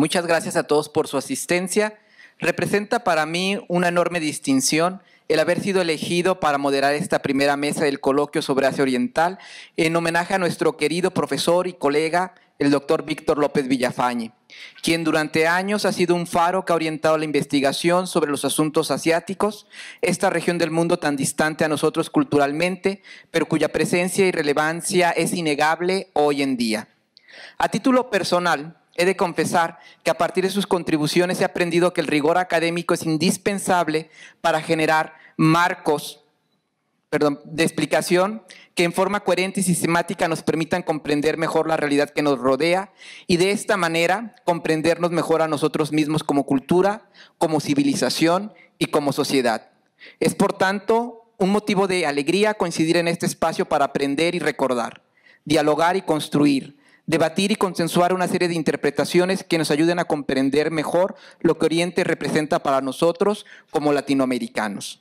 Muchas gracias a todos por su asistencia. Representa para mí una enorme distinción el haber sido elegido para moderar esta primera mesa del coloquio sobre Asia Oriental en homenaje a nuestro querido profesor y colega, el doctor Víctor López Villafañe, quien durante años ha sido un faro que ha orientado la investigación sobre los asuntos asiáticos, esta región del mundo tan distante a nosotros culturalmente, pero cuya presencia y relevancia es innegable hoy en día. A título personal, he de confesar que a partir de sus contribuciones he aprendido que el rigor académico es indispensable para generar marcos de explicación que en forma coherente y sistemática nos permitan comprender mejor la realidad que nos rodea y de esta manera comprendernos mejor a nosotros mismos como cultura, como civilización y como sociedad. Es por tanto un motivo de alegría coincidir en este espacio para aprender y recordar, dialogar y construir debatir y consensuar una serie de interpretaciones que nos ayuden a comprender mejor lo que Oriente representa para nosotros como latinoamericanos.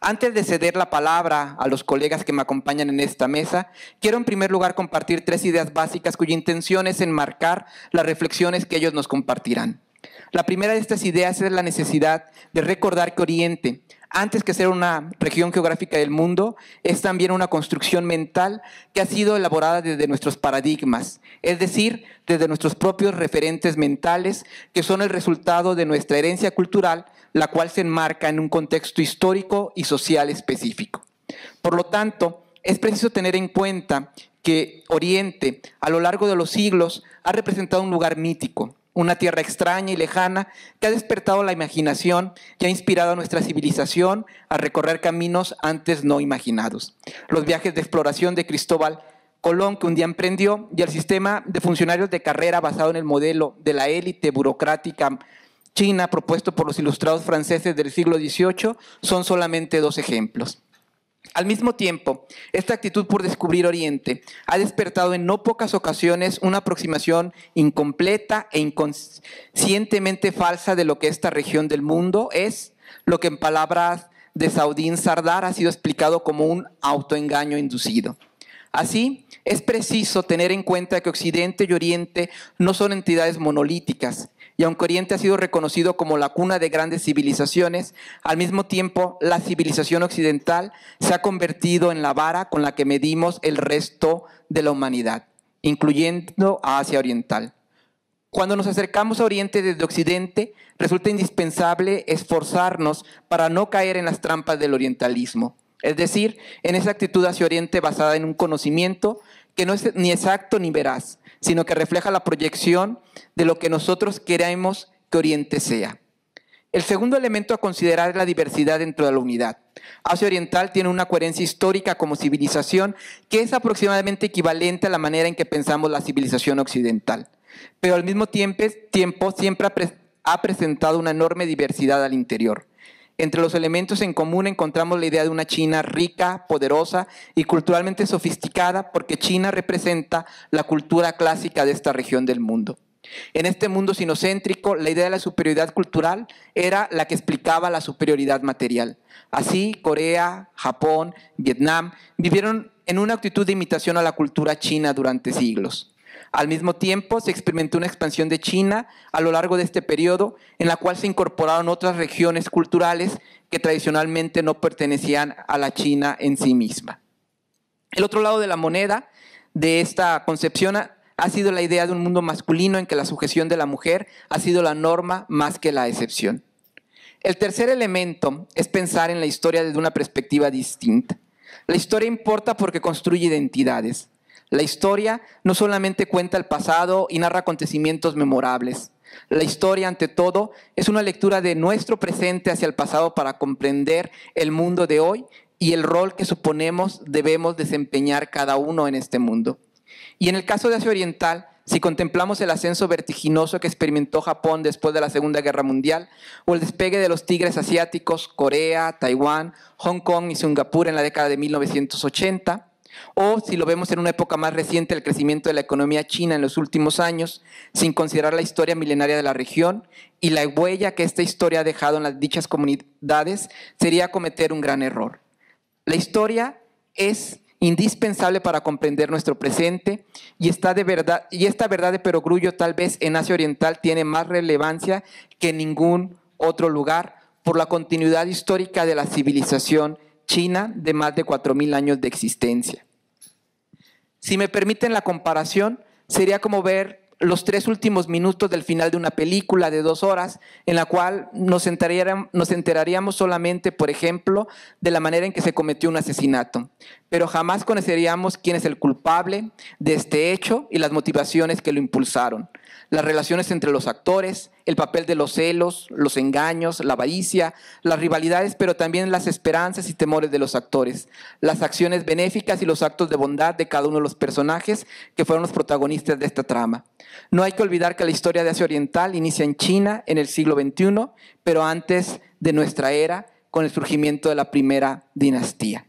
Antes de ceder la palabra a los colegas que me acompañan en esta mesa, quiero en primer lugar compartir tres ideas básicas cuya intención es enmarcar las reflexiones que ellos nos compartirán. La primera de estas ideas es la necesidad de recordar que Oriente, antes que ser una región geográfica del mundo, es también una construcción mental que ha sido elaborada desde nuestros paradigmas, es decir, desde nuestros propios referentes mentales, que son el resultado de nuestra herencia cultural, la cual se enmarca en un contexto histórico y social específico. Por lo tanto, es preciso tener en cuenta que Oriente, a lo largo de los siglos, ha representado un lugar mítico, una tierra extraña y lejana que ha despertado la imaginación y ha inspirado a nuestra civilización a recorrer caminos antes no imaginados. Los viajes de exploración de Cristóbal Colón que un día emprendió y el sistema de funcionarios de carrera basado en el modelo de la élite burocrática china propuesto por los ilustrados franceses del siglo XVIII son solamente dos ejemplos. Al mismo tiempo, esta actitud por descubrir Oriente ha despertado en no pocas ocasiones una aproximación incompleta e inconscientemente falsa de lo que esta región del mundo es, lo que en palabras de Saudín Sardar ha sido explicado como un autoengaño inducido. Así, es preciso tener en cuenta que Occidente y Oriente no son entidades monolíticas, y aunque Oriente ha sido reconocido como la cuna de grandes civilizaciones, al mismo tiempo la civilización occidental se ha convertido en la vara con la que medimos el resto de la humanidad, incluyendo a Asia Oriental. Cuando nos acercamos a Oriente desde Occidente, resulta indispensable esforzarnos para no caer en las trampas del orientalismo, es decir, en esa actitud hacia Oriente basada en un conocimiento que no es ni exacto ni veraz, sino que refleja la proyección de lo que nosotros queremos que Oriente sea. El segundo elemento a considerar es la diversidad dentro de la unidad. Asia Oriental tiene una coherencia histórica como civilización que es aproximadamente equivalente a la manera en que pensamos la civilización occidental, pero al mismo tiempo, siempre ha presentado una enorme diversidad al interior. Entre los elementos en común encontramos la idea de una China rica, poderosa y culturalmente sofisticada porque China representa la cultura clásica de esta región del mundo. En este mundo sinocéntrico, la idea de la superioridad cultural era la que explicaba la superioridad material. Así, Corea, Japón, Vietnam vivieron en una actitud de imitación a la cultura china durante siglos. Al mismo tiempo, se experimentó una expansión de China a lo largo de este periodo, en la cual se incorporaron otras regiones culturales que tradicionalmente no pertenecían a la China en sí misma. El otro lado de la moneda de esta concepción ha sido la idea de un mundo masculino en que la sujeción de la mujer ha sido la norma más que la excepción. El tercer elemento es pensar en la historia desde una perspectiva distinta. La historia importa porque construye identidades. La historia no solamente cuenta el pasado y narra acontecimientos memorables. La historia, ante todo, es una lectura de nuestro presente hacia el pasado para comprender el mundo de hoy y el rol que suponemos debemos desempeñar cada uno en este mundo. Y en el caso de Asia Oriental, si contemplamos el ascenso vertiginoso que experimentó Japón después de la Segunda Guerra Mundial, o el despegue de los tigres asiáticos, Corea, Taiwán, Hong Kong y Singapur en la década de 1980, o si lo vemos en una época más reciente, el crecimiento de la economía china en los últimos años, sin considerar la historia milenaria de la región y la huella que esta historia ha dejado en las dichas comunidades, sería cometer un gran error. La historia es indispensable para comprender nuestro presente y, está de verdad, y esta verdad de perogrullo tal vez en Asia Oriental tiene más relevancia que en ningún otro lugar por la continuidad histórica de la civilización China de más de 4.000 años de existencia. Si me permiten la comparación, sería como ver los tres últimos minutos del final de una película de dos horas, en la cual nos, nos enteraríamos solamente, por ejemplo, de la manera en que se cometió un asesinato, pero jamás conoceríamos quién es el culpable de este hecho y las motivaciones que lo impulsaron las relaciones entre los actores, el papel de los celos, los engaños, la avaricia, las rivalidades, pero también las esperanzas y temores de los actores, las acciones benéficas y los actos de bondad de cada uno de los personajes que fueron los protagonistas de esta trama. No hay que olvidar que la historia de Asia Oriental inicia en China en el siglo XXI, pero antes de nuestra era, con el surgimiento de la primera dinastía.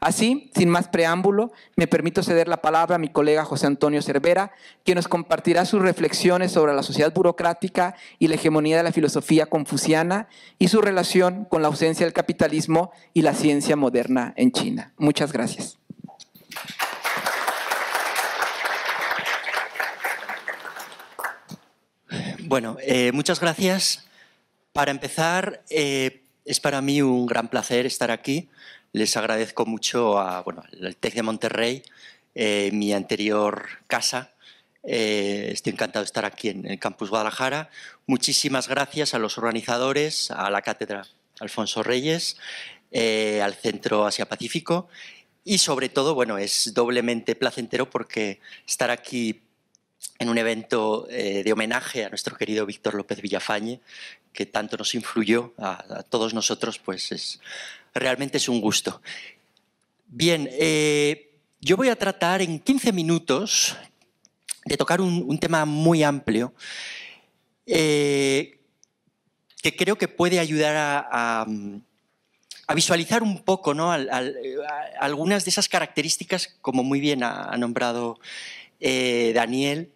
Así, sin más preámbulo, me permito ceder la palabra a mi colega José Antonio Cervera, quien nos compartirá sus reflexiones sobre la sociedad burocrática y la hegemonía de la filosofía confuciana y su relación con la ausencia del capitalismo y la ciencia moderna en China. Muchas gracias. Bueno, eh, muchas gracias. Para empezar, eh, es para mí un gran placer estar aquí les agradezco mucho a, bueno, al TEC de Monterrey, eh, mi anterior casa. Eh, estoy encantado de estar aquí en el Campus Guadalajara. Muchísimas gracias a los organizadores, a la Cátedra Alfonso Reyes, eh, al Centro Asia-Pacífico y sobre todo, bueno, es doblemente placentero porque estar aquí en un evento de homenaje a nuestro querido Víctor López Villafañe, que tanto nos influyó a, a todos nosotros, pues es realmente es un gusto. Bien, eh, yo voy a tratar en 15 minutos de tocar un, tema muy amplio eh, que creo que puede ayudar a, visualizar un poco algunas de esas características, como muy bien ha, nombrado eh, Daniel,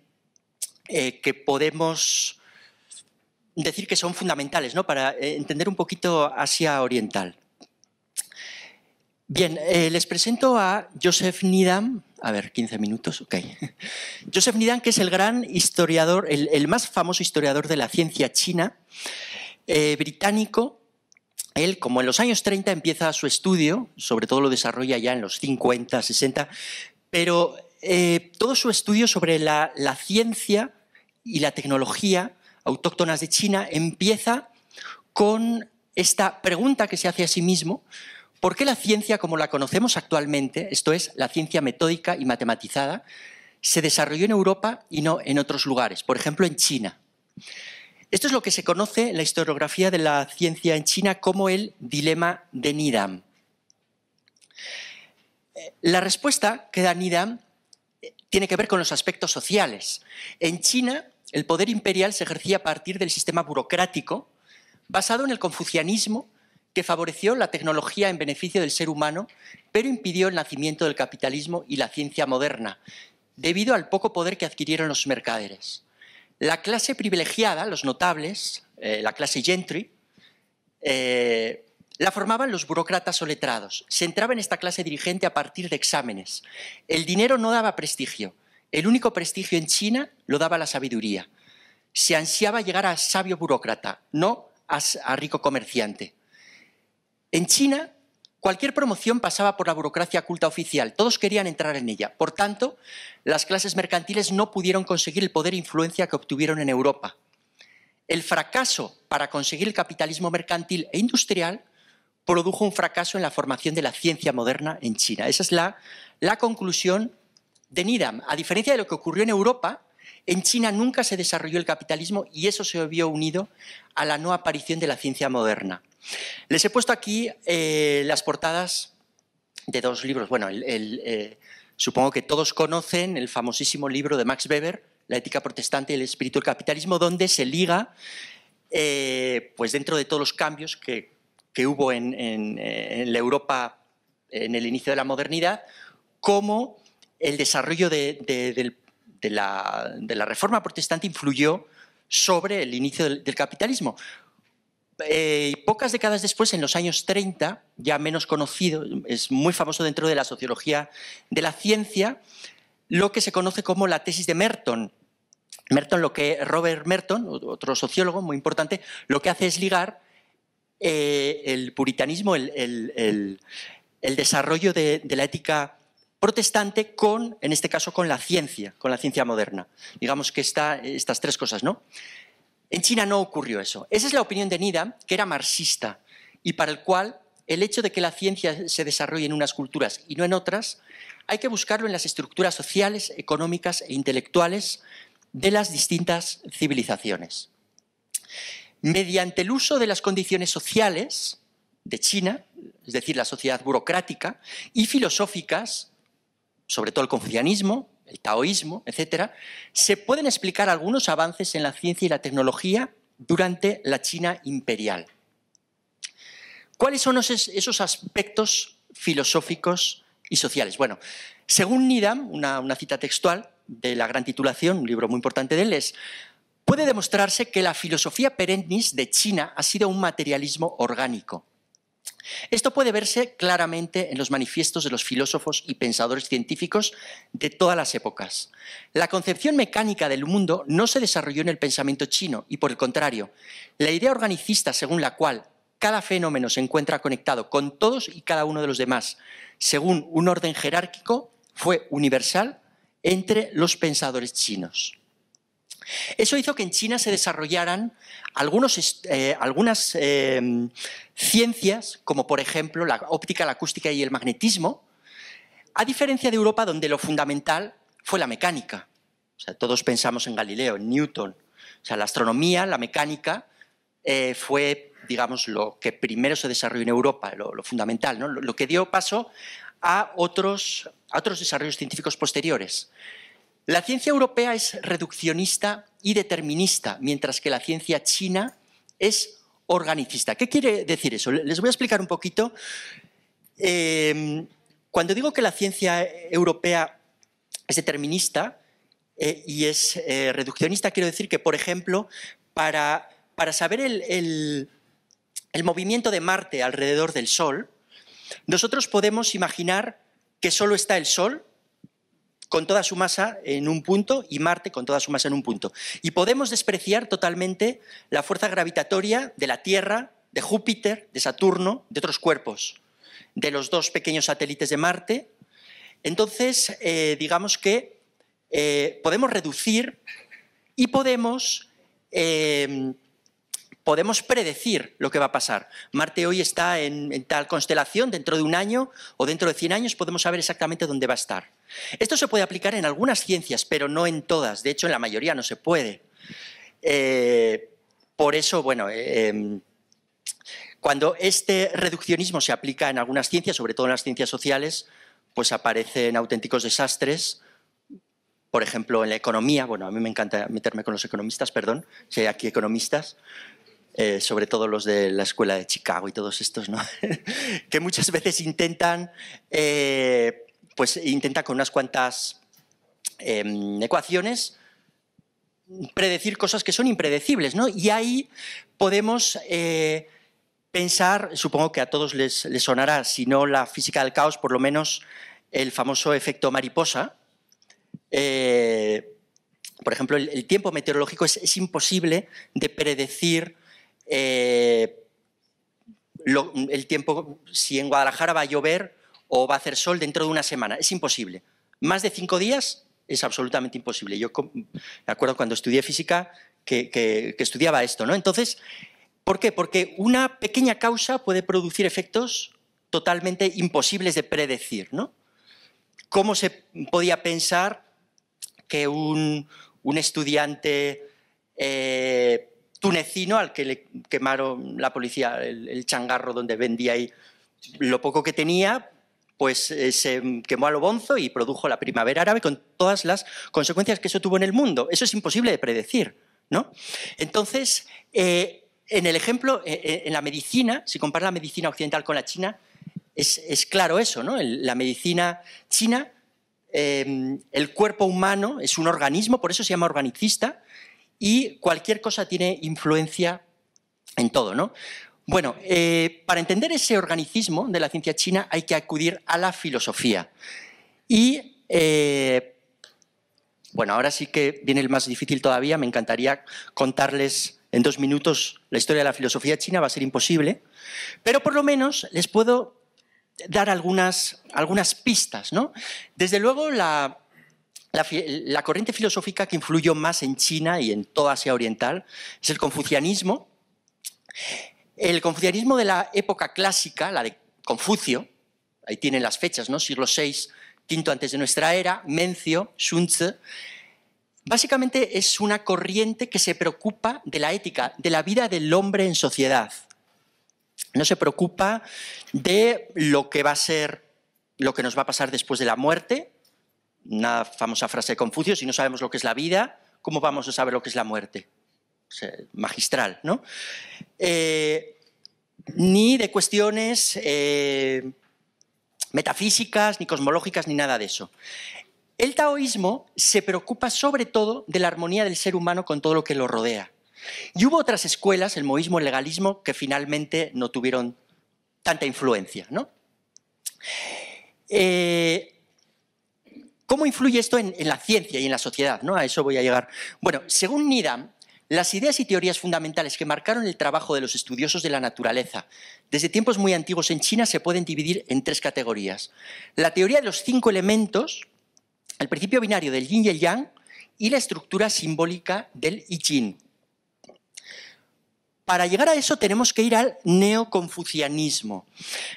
que podemos decir que son fundamentales ¿no? para entender un poquito Asia Oriental. Bien, eh, les presento a Joseph Needham. A ver, 15 minutos, ok. Joseph Needham, que es el gran historiador, el, más famoso historiador de la ciencia china, eh, británico. Él, como en los años 30, empieza su estudio, sobre todo lo desarrolla ya en los 50, 60, pero eh, todo su estudio sobre la, la ciencia y la tecnología autóctonas de China empieza con esta pregunta que se hace a sí mismo ¿Por qué la ciencia como la conocemos actualmente, esto es, la ciencia metódica y matematizada, se desarrolló en Europa y no en otros lugares, por ejemplo en China? Esto es lo que se conoce en la historiografía de la ciencia en China como el dilema de Nidam. Eh, la respuesta que da Nidam eh, tiene que ver con los aspectos sociales. En China, el poder imperial se ejercía a partir del sistema burocrático, basado en el confucianismo que favoreció la tecnología en beneficio del ser humano, pero impidió el nacimiento del capitalismo y la ciencia moderna, debido al poco poder que adquirieron los mercaderes. La clase privilegiada, los notables, eh, la clase gentry, eh, la formaban los burócratas o letrados. Se entraba en esta clase dirigente a partir de exámenes. El dinero no daba prestigio. El único prestigio en China lo daba la sabiduría. Se ansiaba llegar a sabio burócrata, no a rico comerciante. En China, cualquier promoción pasaba por la burocracia culta oficial. Todos querían entrar en ella. Por tanto, las clases mercantiles no pudieron conseguir el poder e influencia que obtuvieron en Europa. El fracaso para conseguir el capitalismo mercantil e industrial produjo un fracaso en la formación de la ciencia moderna en China. Esa es la, la conclusión de Needham. A diferencia de lo que ocurrió en Europa, en China nunca se desarrolló el capitalismo y eso se vio unido a la no aparición de la ciencia moderna. Les he puesto aquí eh, las portadas de dos libros. Bueno, eh, supongo que todos conocen el famosísimo libro de Max Weber, La ética protestante y el espíritu del capitalismo, donde se liga, eh, pues dentro de todos los cambios que, hubo en, la Europa en el inicio de la modernidad, cómo el desarrollo de, la, reforma protestante influyó sobre el inicio del capitalismo. Eh, pocas décadas después, en los años 30, ya menos conocido, es muy famoso dentro de la sociología de la ciencia, lo que se conoce como la tesis de Merton. Merton, lo que Robert Merton, otro sociólogo muy importante, lo que hace es ligar eh, el puritanismo, el, desarrollo de, la ética protestante con, en este caso, con la ciencia, con la ciencia moderna. Digamos que está estas tres cosas, ¿no? En China no ocurrió eso. Esa es la opinión de Nida, que era marxista y para el cual el hecho de que la ciencia se desarrolle en unas culturas y no en otras, hay que buscarlo en las estructuras sociales, económicas e intelectuales de las distintas civilizaciones. Mediante el uso de las condiciones sociales de China, es decir, la sociedad burocrática, y filosóficas, sobre todo el confucianismo, el taoísmo, etcétera, se pueden explicar algunos avances en la ciencia y la tecnología durante la China imperial. ¿Cuáles son esos aspectos filosóficos y sociales? Bueno, según Nidam, una, cita textual de la gran titulación, un libro muy importante de él, puede demostrarse que la filosofía perennis de China ha sido un materialismo orgánico, esto puede verse claramente en los manifiestos de los filósofos y pensadores científicos de todas las épocas. La concepción mecánica del mundo no se desarrolló en el pensamiento chino y, por el contrario, la idea organicista según la cual cada fenómeno se encuentra conectado con todos y cada uno de los demás, según un orden jerárquico, fue universal entre los pensadores chinos. Eso hizo que en China se desarrollaran eh, algunas em, ciencias, como por ejemplo la óptica, la acústica y el magnetismo, a diferencia de Europa, donde lo fundamental fue la mecánica. todos pensamos en Galileo, en Newton. O sea, la astronomía, la mecánica, eh, fue, digamos, lo que primero se desarrolló en Europa, lo, fundamental, lo, que dio paso a otros desarrollos científicos posteriores. La ciencia europea es reduccionista y determinista, mientras que la ciencia china es organicista. ¿Qué quiere decir eso? Les voy a explicar un poquito. Eh, cuando digo que la ciencia europea es determinista eh, y es eh, reduccionista, quiero decir que, por ejemplo, para, para saber el, el movimiento de Marte alrededor del Sol, nosotros podemos imaginar que solo está el Sol con toda su masa en un punto y Marte con toda su masa en un punto. Y podemos despreciar totalmente la fuerza gravitatoria de la Tierra, de Júpiter, de Saturno, de otros cuerpos, de los dos pequeños satélites de Marte. Entonces, eh, digamos que eh, podemos reducir y podemos eh, podemos predecir lo que va a pasar. Marte hoy está en, tal constelación, dentro de un año o dentro de 100 años podemos saber exactamente dónde va a estar. Esto se puede aplicar en algunas ciencias, pero no en todas. De hecho, en la mayoría no se puede. Eh, por eso, bueno, eh, em, cuando este reduccionismo se aplica en algunas ciencias, sobre todo en las ciencias sociales, pues aparecen auténticos desastres por ejemplo, en la economía, bueno, a mí me encanta meterme con los economistas, perdón, si hay aquí economistas, eh, sobre todo los de la escuela de Chicago y todos estos, ¿no? que muchas veces intentan, eh, pues intenta con unas cuantas em, ecuaciones predecir cosas que son impredecibles, ¿no? Y ahí podemos eh, pensar, supongo que a todos les, sonará, si no la física del caos, por lo menos el famoso efecto mariposa, por ejemplo, el, tiempo meteorológico es imposible de predecir eh, el tiempo, si en Guadalajara va a llover o va a hacer sol dentro de una semana. Es imposible. Más de cinco días es absolutamente imposible. Yo me acuerdo cuando estudié física que, estudiaba esto. ¿no? Entonces, ¿por qué? Porque una pequeña causa puede producir efectos totalmente imposibles de predecir. ¿no? ¿Cómo se podía pensar que un, estudiante eh, tunecino al que le quemaron la policía el, changarro donde vendía ahí lo poco que tenía, pues eh, se quemó a lo bonzo y produjo la primavera árabe con todas las consecuencias que eso tuvo en el mundo. Eso es imposible de predecir, ¿no? Entonces, eh, en el ejemplo, eh, en la medicina, si comparas la medicina occidental con la china, es, claro eso, ¿no? la medicina china, el cuerpo humano es un organismo, por eso se llama organicista, y cualquier cosa tiene influencia en todo, ¿no? Bueno, eh, para entender ese organicismo de la ciencia china hay que acudir a la filosofía. Y, eh, bueno, ahora sí que viene el más difícil todavía. Me encantaría contarles en dos minutos la historia de la filosofía china, va a ser imposible. Pero por lo menos les puedo dar algunas, algunas pistas, Desde luego, la, la, corriente filosófica que influyó más en China y en toda Asia Oriental es el confucianismo. El confucianismo de la época clásica, la de Confucio, ahí tienen las fechas, ¿no? siglo VI, quinto antes de nuestra era, Mencio, Sun básicamente es una corriente que se preocupa de la ética, de la vida del hombre en sociedad. No se preocupa de lo que va a ser, lo que nos va a pasar después de la muerte, una famosa frase de Confucio, si no sabemos lo que es la vida, ¿cómo vamos a saber lo que es la muerte? magistral, ¿no? Eh, ni de cuestiones eh, metafísicas, ni cosmológicas, ni nada de eso. El taoísmo se preocupa sobre todo de la armonía del ser humano con todo lo que lo rodea. Y hubo otras escuelas, el moísmo, el legalismo, que finalmente no tuvieron tanta influencia. ¿no? Eh, ¿Cómo influye esto en, la ciencia y en la sociedad? ¿no? A eso voy a llegar. Bueno, según Needham, las ideas y teorías fundamentales que marcaron el trabajo de los estudiosos de la naturaleza desde tiempos muy antiguos en China se pueden dividir en tres categorías. La teoría de los cinco elementos, el principio binario del yin y el yang y la estructura simbólica del I Ching para llegar a eso tenemos que ir al neoconfucianismo.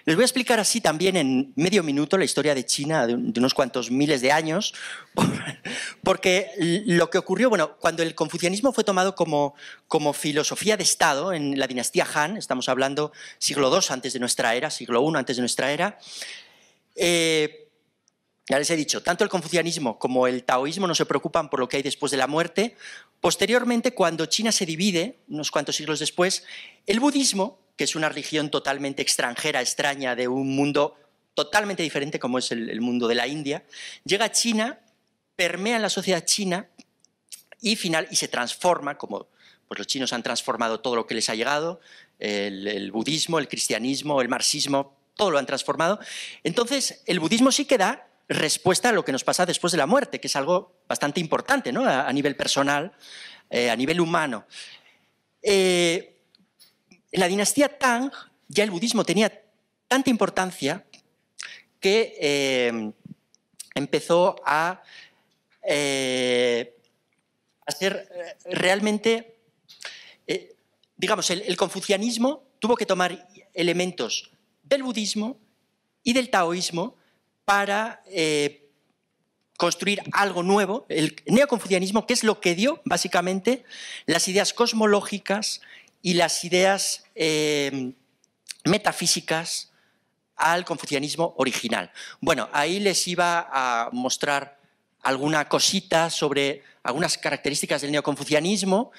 Les voy a explicar así también en medio minuto la historia de China de unos cuantos miles de años, porque lo que ocurrió, bueno, cuando el confucianismo fue tomado como, como filosofía de Estado en la dinastía Han, estamos hablando siglo II antes de nuestra era, siglo I antes de nuestra era, eh, ya les he dicho, tanto el confucianismo como el taoísmo no se preocupan por lo que hay después de la muerte, Posteriormente, cuando China se divide, unos cuantos siglos después, el budismo, que es una religión totalmente extranjera, extraña de un mundo totalmente diferente como es el, mundo de la India, llega a China, permea la sociedad china y, final, y se transforma, como pues los chinos han transformado todo lo que les ha llegado, el, el budismo, el cristianismo, el marxismo, todo lo han transformado. Entonces, el budismo sí que da respuesta a lo que nos pasa después de la muerte, que es algo bastante importante ¿no? a, nivel personal, eh, a nivel humano. Eh, en la dinastía Tang ya el budismo tenía tanta importancia que eh, empezó a, a, ser realmente, digamos, el confucianismo tuvo que tomar elementos del budismo y del taoísmo para eh, construir algo nuevo, el neoconfucianismo, que es lo que dio básicamente las ideas cosmológicas y las ideas eh, metafísicas al confucianismo original. Bueno, ahí les iba a mostrar alguna cosita sobre algunas características del neoconfucianismo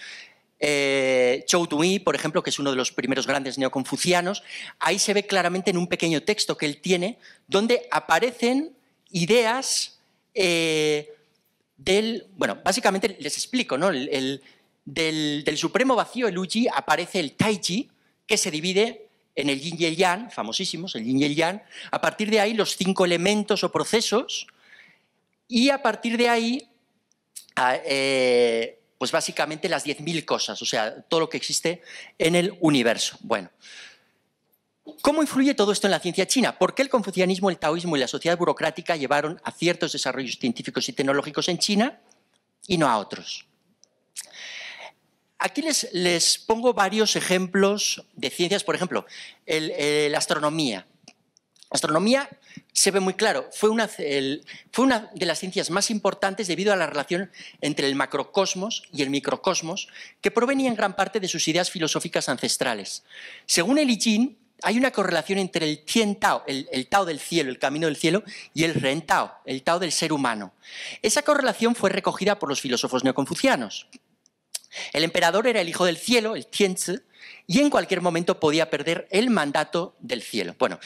Chou eh, Tui, por ejemplo, que es uno de los primeros grandes neoconfucianos, ahí se ve claramente en un pequeño texto que él tiene, donde aparecen ideas eh, del. Bueno, básicamente les explico, ¿no? del, supremo vacío, el Uji, aparece el Taiji, que se divide en el yin y el yang, famosísimos, el yin y el yang. A partir de ahí, los cinco elementos o procesos, y a partir de ahí. Ah, eh, pues básicamente las 10.000 cosas, o sea, todo lo que existe en el universo. Bueno, ¿Cómo influye todo esto en la ciencia china? ¿Por qué el confucianismo, el taoísmo y la sociedad burocrática llevaron a ciertos desarrollos científicos y tecnológicos en China y no a otros? Aquí les, pongo varios ejemplos de ciencias, por ejemplo, la astronomía. Astronomía se ve muy claro, fue una, de las ciencias más importantes debido a la relación entre el macrocosmos y el microcosmos, que provenía en gran parte de sus ideas filosóficas ancestrales. Según el I hay una correlación entre el Tien Tao, el, el, Tao del cielo, el camino del cielo, y el Ren Tao, el Tao del ser humano. Esa correlación fue recogida por los filósofos neoconfucianos. El emperador era el hijo del cielo, el Tienzi, y en cualquier momento podía perder el mandato del cielo. Bueno,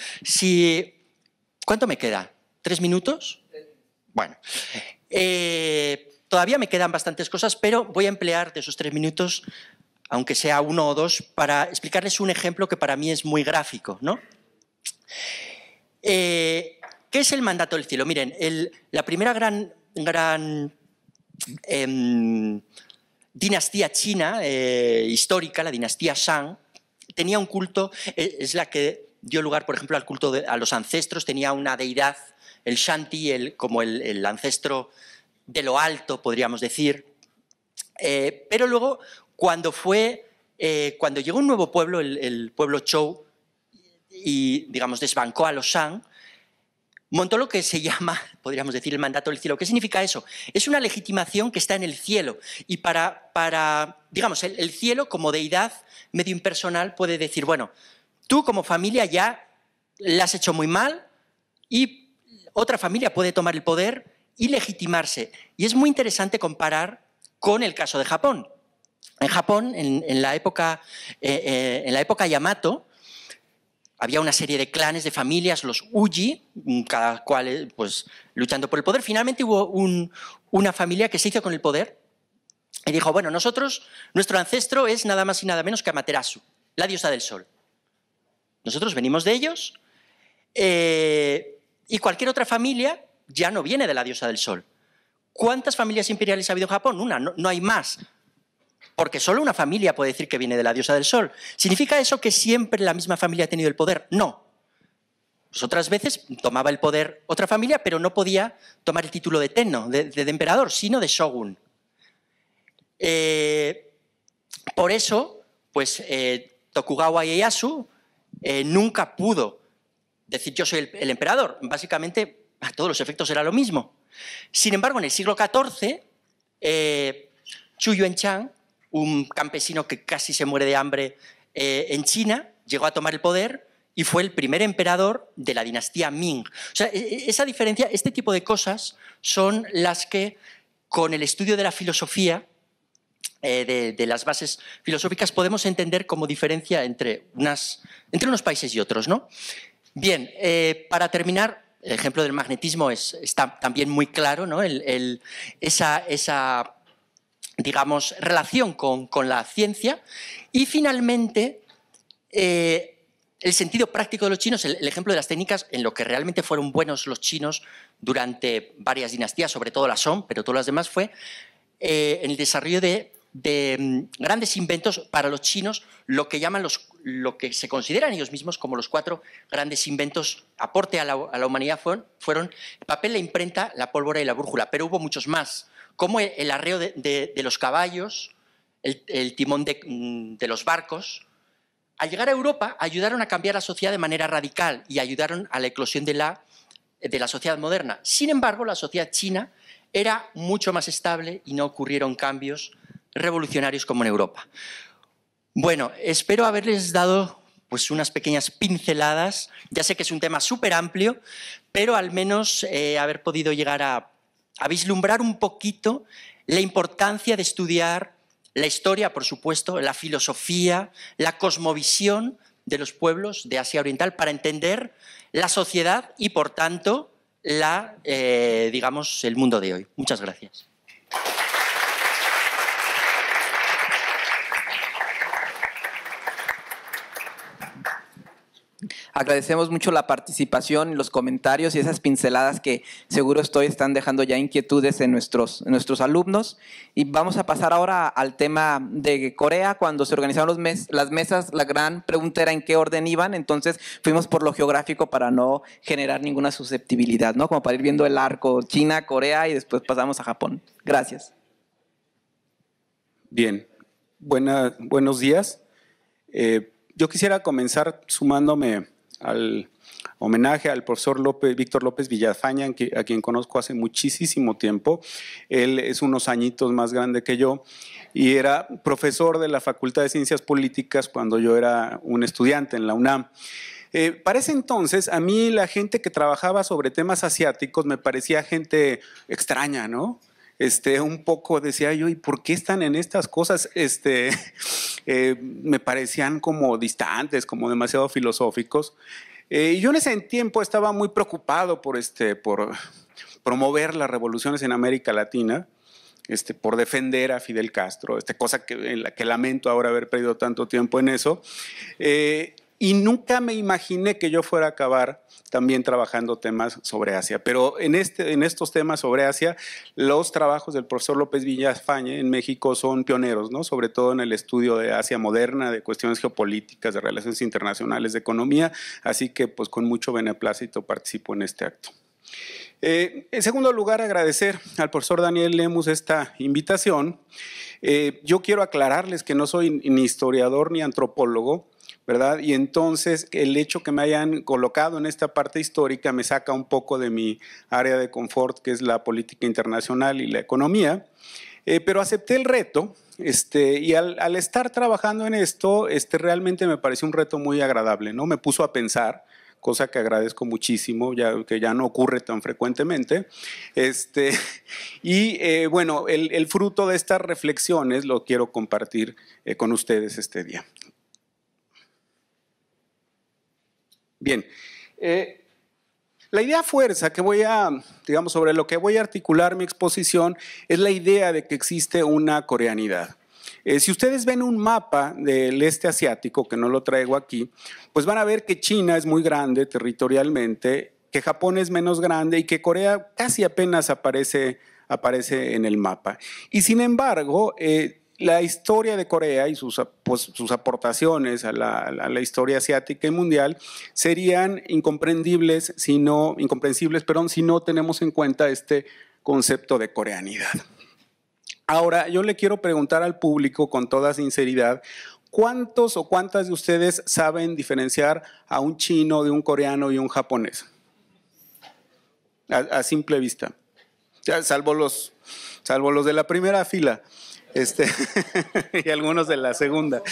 ¿Cuánto me queda? ¿Tres minutos? Bueno, eh, todavía me quedan bastantes cosas, pero voy a emplear de esos tres minutos, aunque sea uno o dos, para explicarles un ejemplo que para mí es muy gráfico, ¿no? Eh, ¿Qué es el mandato del cielo? Miren, la primera gran, gran em, dinastía china eh, histórica, la dinastía Shang, tenía un culto, eh, es la que dio lugar, por ejemplo, al culto a los ancestros, tenía una deidad, el Shanti, el, como el, el, ancestro de lo alto, podríamos decir. Eh, pero luego, cuando, fue, cuando llegó un nuevo pueblo, el, el pueblo Chou, y digamos desbancó a los Shang, montó lo que se llama, podríamos decir, el mandato del cielo. ¿Qué significa eso? Es una legitimación que está en el cielo. Y para, para digamos, el, cielo como deidad medio impersonal puede decir, bueno, tú como familia ya la has hecho muy mal y otra familia puede tomar el poder y legitimarse. Y es muy interesante comparar con el caso de Japón. En Japón, en, la, época, eh, eh, en la época Yamato, había una serie de clanes, de familias, los Uji, mm, cada cual eh, pues, luchando por el poder. Finalmente hubo una familia que se hizo con el poder y dijo, bueno, nosotros, nuestro ancestro es nada más y nada menos que Amaterasu, la diosa del sol. Nosotros venimos de ellos eh, y cualquier otra familia ya no viene de la diosa del sol. ¿Cuántas familias imperiales ha habido en Japón? Una, no hay más porque solo una familia puede decir que viene de la diosa del sol. ¿Significa eso que siempre la misma familia ha tenido el poder? No. Pues otras veces tomaba el poder otra familia, pero no podía tomar el título de tenno, de, emperador, sino de shogun. Eh, por eso, pues eh, Tokugawa Ieyasu eh, nunca pudo decir yo soy el, emperador. Básicamente, a todos los efectos era lo mismo. Sin embargo, en el siglo XIV, eh, Chu Chang un campesino que casi se muere de hambre eh, en China, llegó a tomar el poder y fue el primer emperador de la dinastía Ming. O sea, e, e, esa diferencia, este tipo de cosas son las que con el estudio de la filosofía, eh, de, las bases filosóficas, podemos entender como diferencia entre, unas, entre unos países y otros. ¿no? Bien, eh, para terminar, el ejemplo del magnetismo es, está también muy claro, ¿no? el, esa, esa digamos, relación con, la ciencia. Y finalmente, eh, el sentido práctico de los chinos, el, ejemplo de las técnicas en lo que realmente fueron buenos los chinos durante varias dinastías, sobre todo la Song, pero todas las demás, fue eh, en el desarrollo de, mm, grandes inventos para los chinos, lo que llaman los, lo que se consideran ellos mismos como los cuatro grandes inventos aporte a la, humanidad fueron, fueron, el papel, la imprenta, la pólvora y la brújula, pero hubo muchos más como el arreo de, los caballos, el, timón mm, de, los barcos, al llegar a Europa ayudaron a cambiar la sociedad de manera radical y ayudaron a la eclosión de la, de la sociedad moderna. Sin embargo, la sociedad china era mucho más estable y no ocurrieron cambios revolucionarios como en Europa. Bueno, espero haberles dado pues, unas pequeñas pinceladas. Ya sé que es un tema súper amplio, pero al menos eh, haber podido llegar a a vislumbrar un poquito la importancia de estudiar la historia, por supuesto, la filosofía, la cosmovisión de los pueblos de Asia Oriental para entender la sociedad y, por tanto, la, eh, digamos, el mundo de hoy. Muchas gracias. Agradecemos mucho la participación, los comentarios y esas pinceladas que seguro estoy están dejando ya inquietudes en nuestros, nuestros alumnos. Y vamos a pasar ahora al tema de Corea. Cuando se organizaron los mes, las mesas, la gran pregunta era en qué orden iban. Entonces fuimos por lo geográfico para no generar ninguna susceptibilidad, ¿no? Como para ir viendo el arco China, Corea y después pasamos a Japón. Gracias. Bien. buenos días. Eh, yo quisiera comenzar sumándome al homenaje al profesor López, Víctor López Villafaña, a quien conozco hace muchísimo tiempo. Él es unos añitos más grande que yo y era profesor de la Facultad de Ciencias Políticas cuando yo era un estudiante en la UNAM. Parece eh, para ese entonces, a mí la gente que trabajaba sobre temas asiáticos me parecía gente extraña, ¿no? Este, un poco decía yo, ¿y por qué están en estas cosas? Este, eh, me parecían como distantes, como demasiado filosóficos. Eh, y yo en ese tiempo estaba muy preocupado por, este, por promover las revoluciones en América Latina. Este, por defender a Fidel Castro, este, cosa que, en la que lamento ahora haber perdido tanto tiempo en eso. Eh, y nunca me imaginé que yo fuera a acabar también trabajando temas sobre Asia. Pero en, este, en estos temas sobre Asia, los trabajos del profesor López Villafañe en México son pioneros, ¿no? sobre todo en el estudio de Asia moderna, de cuestiones geopolíticas, de relaciones internacionales, de economía. Así que pues con mucho beneplácito participo en este acto. Eh, en segundo lugar, agradecer al profesor Daniel Lemus esta invitación. Eh, yo quiero aclararles que no soy ni historiador ni antropólogo, y entonces el hecho que me hayan colocado en esta parte histórica me saca un poco de mi área de confort, que es la política internacional y la economía. Eh, pero acepté el reto este, y al, estar trabajando en esto, este, realmente me pareció un reto muy agradable, ¿no? Me puso a pensar, cosa que agradezco muchísimo, ya, que ya no ocurre tan frecuentemente. Este, y eh, bueno, el, fruto de estas reflexiones lo quiero compartir eh, con ustedes este día. Bien. Eh, la idea fuerza que voy a, digamos, sobre lo que voy a articular mi exposición es la idea de que existe una coreanidad. Eh, si ustedes ven un mapa del este asiático, que no lo traigo aquí, pues van a ver que China es muy grande territorialmente, que Japón es menos grande y que Corea casi apenas aparece, aparece en el mapa. Y sin embargo, eh, la historia de Corea y sus, pues, aportaciones a la, historia asiática y mundial serían incomprendibles si incomprensibles si no tenemos en cuenta este concepto de coreanidad. Ahora, yo le quiero preguntar al público con toda sinceridad, ¿cuántos o cuántas de ustedes saben diferenciar a un chino de un coreano y un japonés? A, simple vista, salvo los, salvo los de la primera fila este, y algunos de la segunda.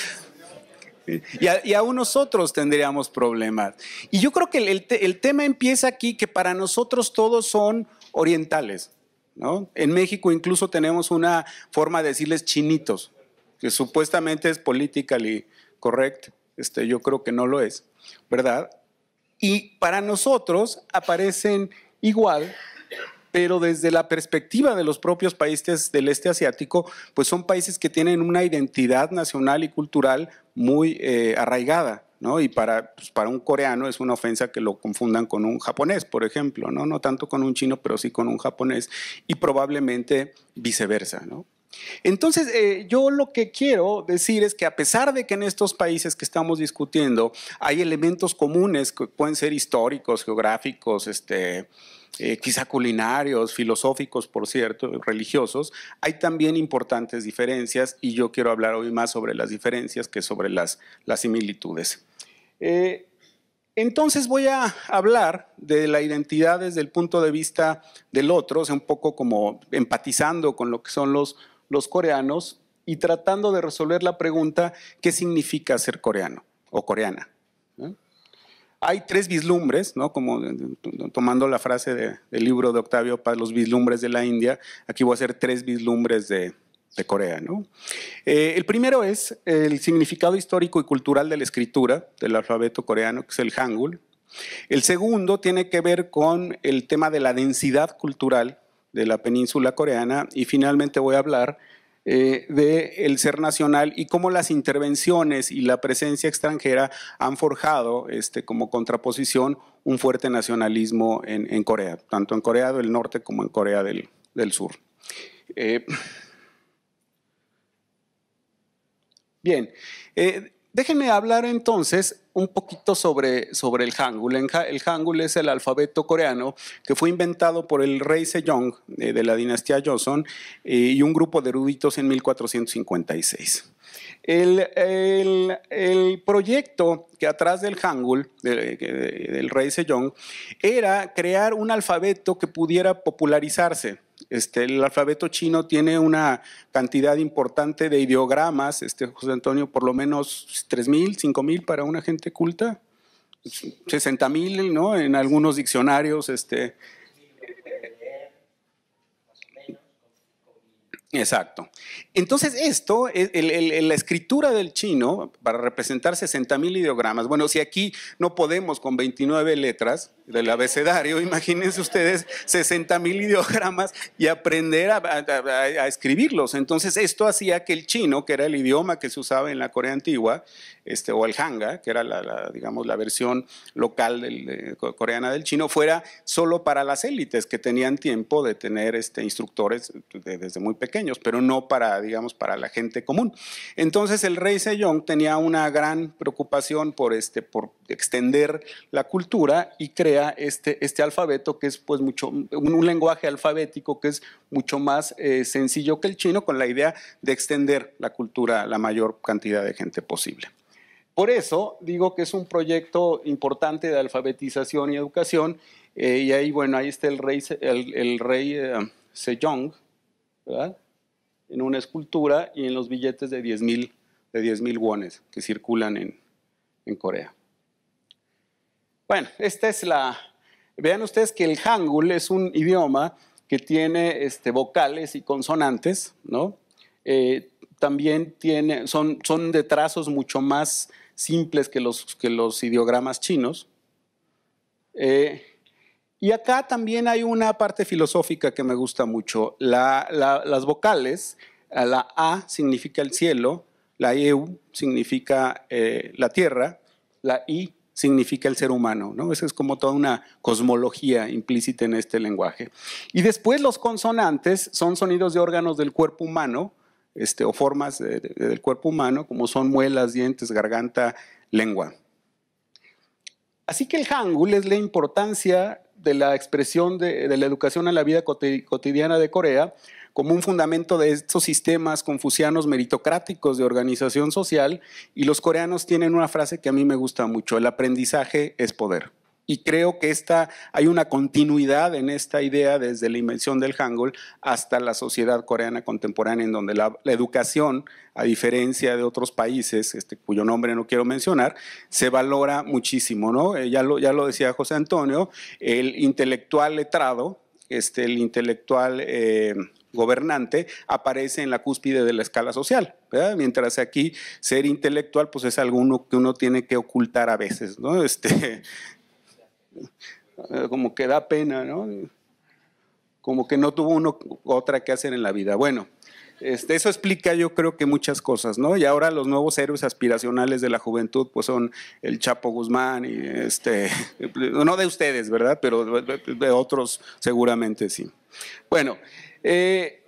Y aún nosotros tendríamos problemas. Y yo creo que el, tema empieza aquí, que para nosotros todos son orientales. ¿no? En México incluso tenemos una forma de decirles chinitos, que supuestamente es politically correct. Este, yo creo que no lo es, ¿verdad? Y para nosotros aparecen igual pero desde la perspectiva de los propios países del este asiático, pues son países que tienen una identidad nacional y cultural muy eh, arraigada. ¿No? Y para, pues, para un coreano es una ofensa que lo confundan con un japonés, por ejemplo, ¿no? no tanto con un chino, pero sí con un japonés, y probablemente viceversa. ¿no? Entonces, eh, yo lo que quiero decir es que a pesar de que en estos países que estamos discutiendo hay elementos comunes que pueden ser históricos, geográficos, este, eh, quizá culinarios, filosóficos, por cierto, religiosos, hay también importantes diferencias y yo quiero hablar hoy más sobre las diferencias que sobre las, similitudes. Eh, entonces voy a hablar de la identidad desde el punto de vista del otro, un poco como empatizando con lo que son los coreanos y tratando de resolver la pregunta, ¿qué significa ser coreano o coreana? Hay tres vislumbres, ¿no? como tomando la frase del libro de Octavio Paz, los vislumbres de la India, aquí voy a hacer tres vislumbres de, Corea. Eh, el primero es el significado histórico y cultural de la escritura del alfabeto coreano, que es el Hangul. El segundo tiene que ver con el tema de la densidad cultural de la península coreana y finalmente voy a hablar eh, del ser nacional y cómo las intervenciones y la presencia extranjera han forjado este, como contraposición un fuerte nacionalismo en, Corea, tanto en Corea del Norte como en Corea del, Sur. Eh, bien, eh, Déjenme hablar entonces un poquito sobre, sobre el Hangul. El Hangul es el alfabeto coreano que fue inventado por el rey Sejong eh, de la dinastía Joseon eh, y un grupo de eruditos en 1456. El, proyecto que atrás del Hangul, del rey Sejong, era crear un alfabeto que pudiera popularizarse este, el alfabeto chino tiene una cantidad importante de ideogramas, este, José Antonio, por lo menos 3.000, 5.000 para una gente culta, 60.000 ¿no? en algunos diccionarios este, Exacto. Entonces esto, e, el, el, la escritura del chino para representar 60.000 ideogramas, bueno, si aquí no podemos con 29 letras del abecedario, imagínense ustedes 60.000 ideogramas y aprender a, escribirlos. Entonces esto hacía que el chino, que era el idioma que se usaba en la Corea antigua, este, o el hanga, que era la, digamos, la versión local coreana del chino, fuera solo para las élites que tenían tiempo de tener este, instructores desde muy pequeños pero no para, digamos, para la gente común. Entonces el rey Sejong tenía una gran preocupación por, este, por extender la cultura y crea este, este alfabeto que es pues mucho, un, lenguaje alfabético que es mucho más eh, sencillo que el chino con la idea de extender la cultura a la mayor cantidad de gente posible. Por eso digo que es un proyecto importante de alfabetización y educación. Eh, y ahí, bueno, ahí está el rey, el, rey eh, Sejong, ¿verdad? en una escultura y en los billetes de 10.000 de wones que circulan en, en Corea. Bueno, esta es la... Vean ustedes que el Hangul es un idioma que tiene este, vocales y consonantes, ¿no? Eh, también tiene, son, son de trazos mucho más simples que los, que los ideogramas chinos. Eh, y acá también hay una parte filosófica que me gusta mucho. las vocales, la A significa el cielo, la EU significa eh, la tierra, la I significa el ser humano. ¿no? Esa es como toda una cosmología implícita en este lenguaje. Y después los consonantes son sonidos de órganos del cuerpo humano este, o formas del cuerpo humano, como son muelas, dientes, garganta, lengua. Así que el hangul es la importancia de la expresión de, la educación a la vida cotidiana de Corea como un fundamento de estos sistemas confucianos meritocráticos de organización social y los coreanos tienen una frase que a mí me gusta mucho, el aprendizaje es poder. Y creo que esta, hay una continuidad en esta idea desde la invención del Hangul hasta la sociedad coreana contemporánea, en donde la, educación, a diferencia de otros países, este, cuyo nombre no quiero mencionar, se valora muchísimo. ¿no? Eh, ya, lo, decía José Antonio, el intelectual letrado, este, el intelectual... Eh, gobernante aparece en la cúspide de la escala social, mientras aquí ser intelectual pues es algo que uno tiene que ocultar a veces, ¿no? Este, eh, como que da pena, ¿no? Como que no tuvo uno otra que hacer en la vida. Bueno, este, eso explica yo creo que muchas cosas, ¿no? Y ahora los nuevos héroes aspiracionales de la juventud pues son el Chapo Guzmán y este, no de ustedes, ¿verdad? Pero de otros seguramente sí. Bueno, eh,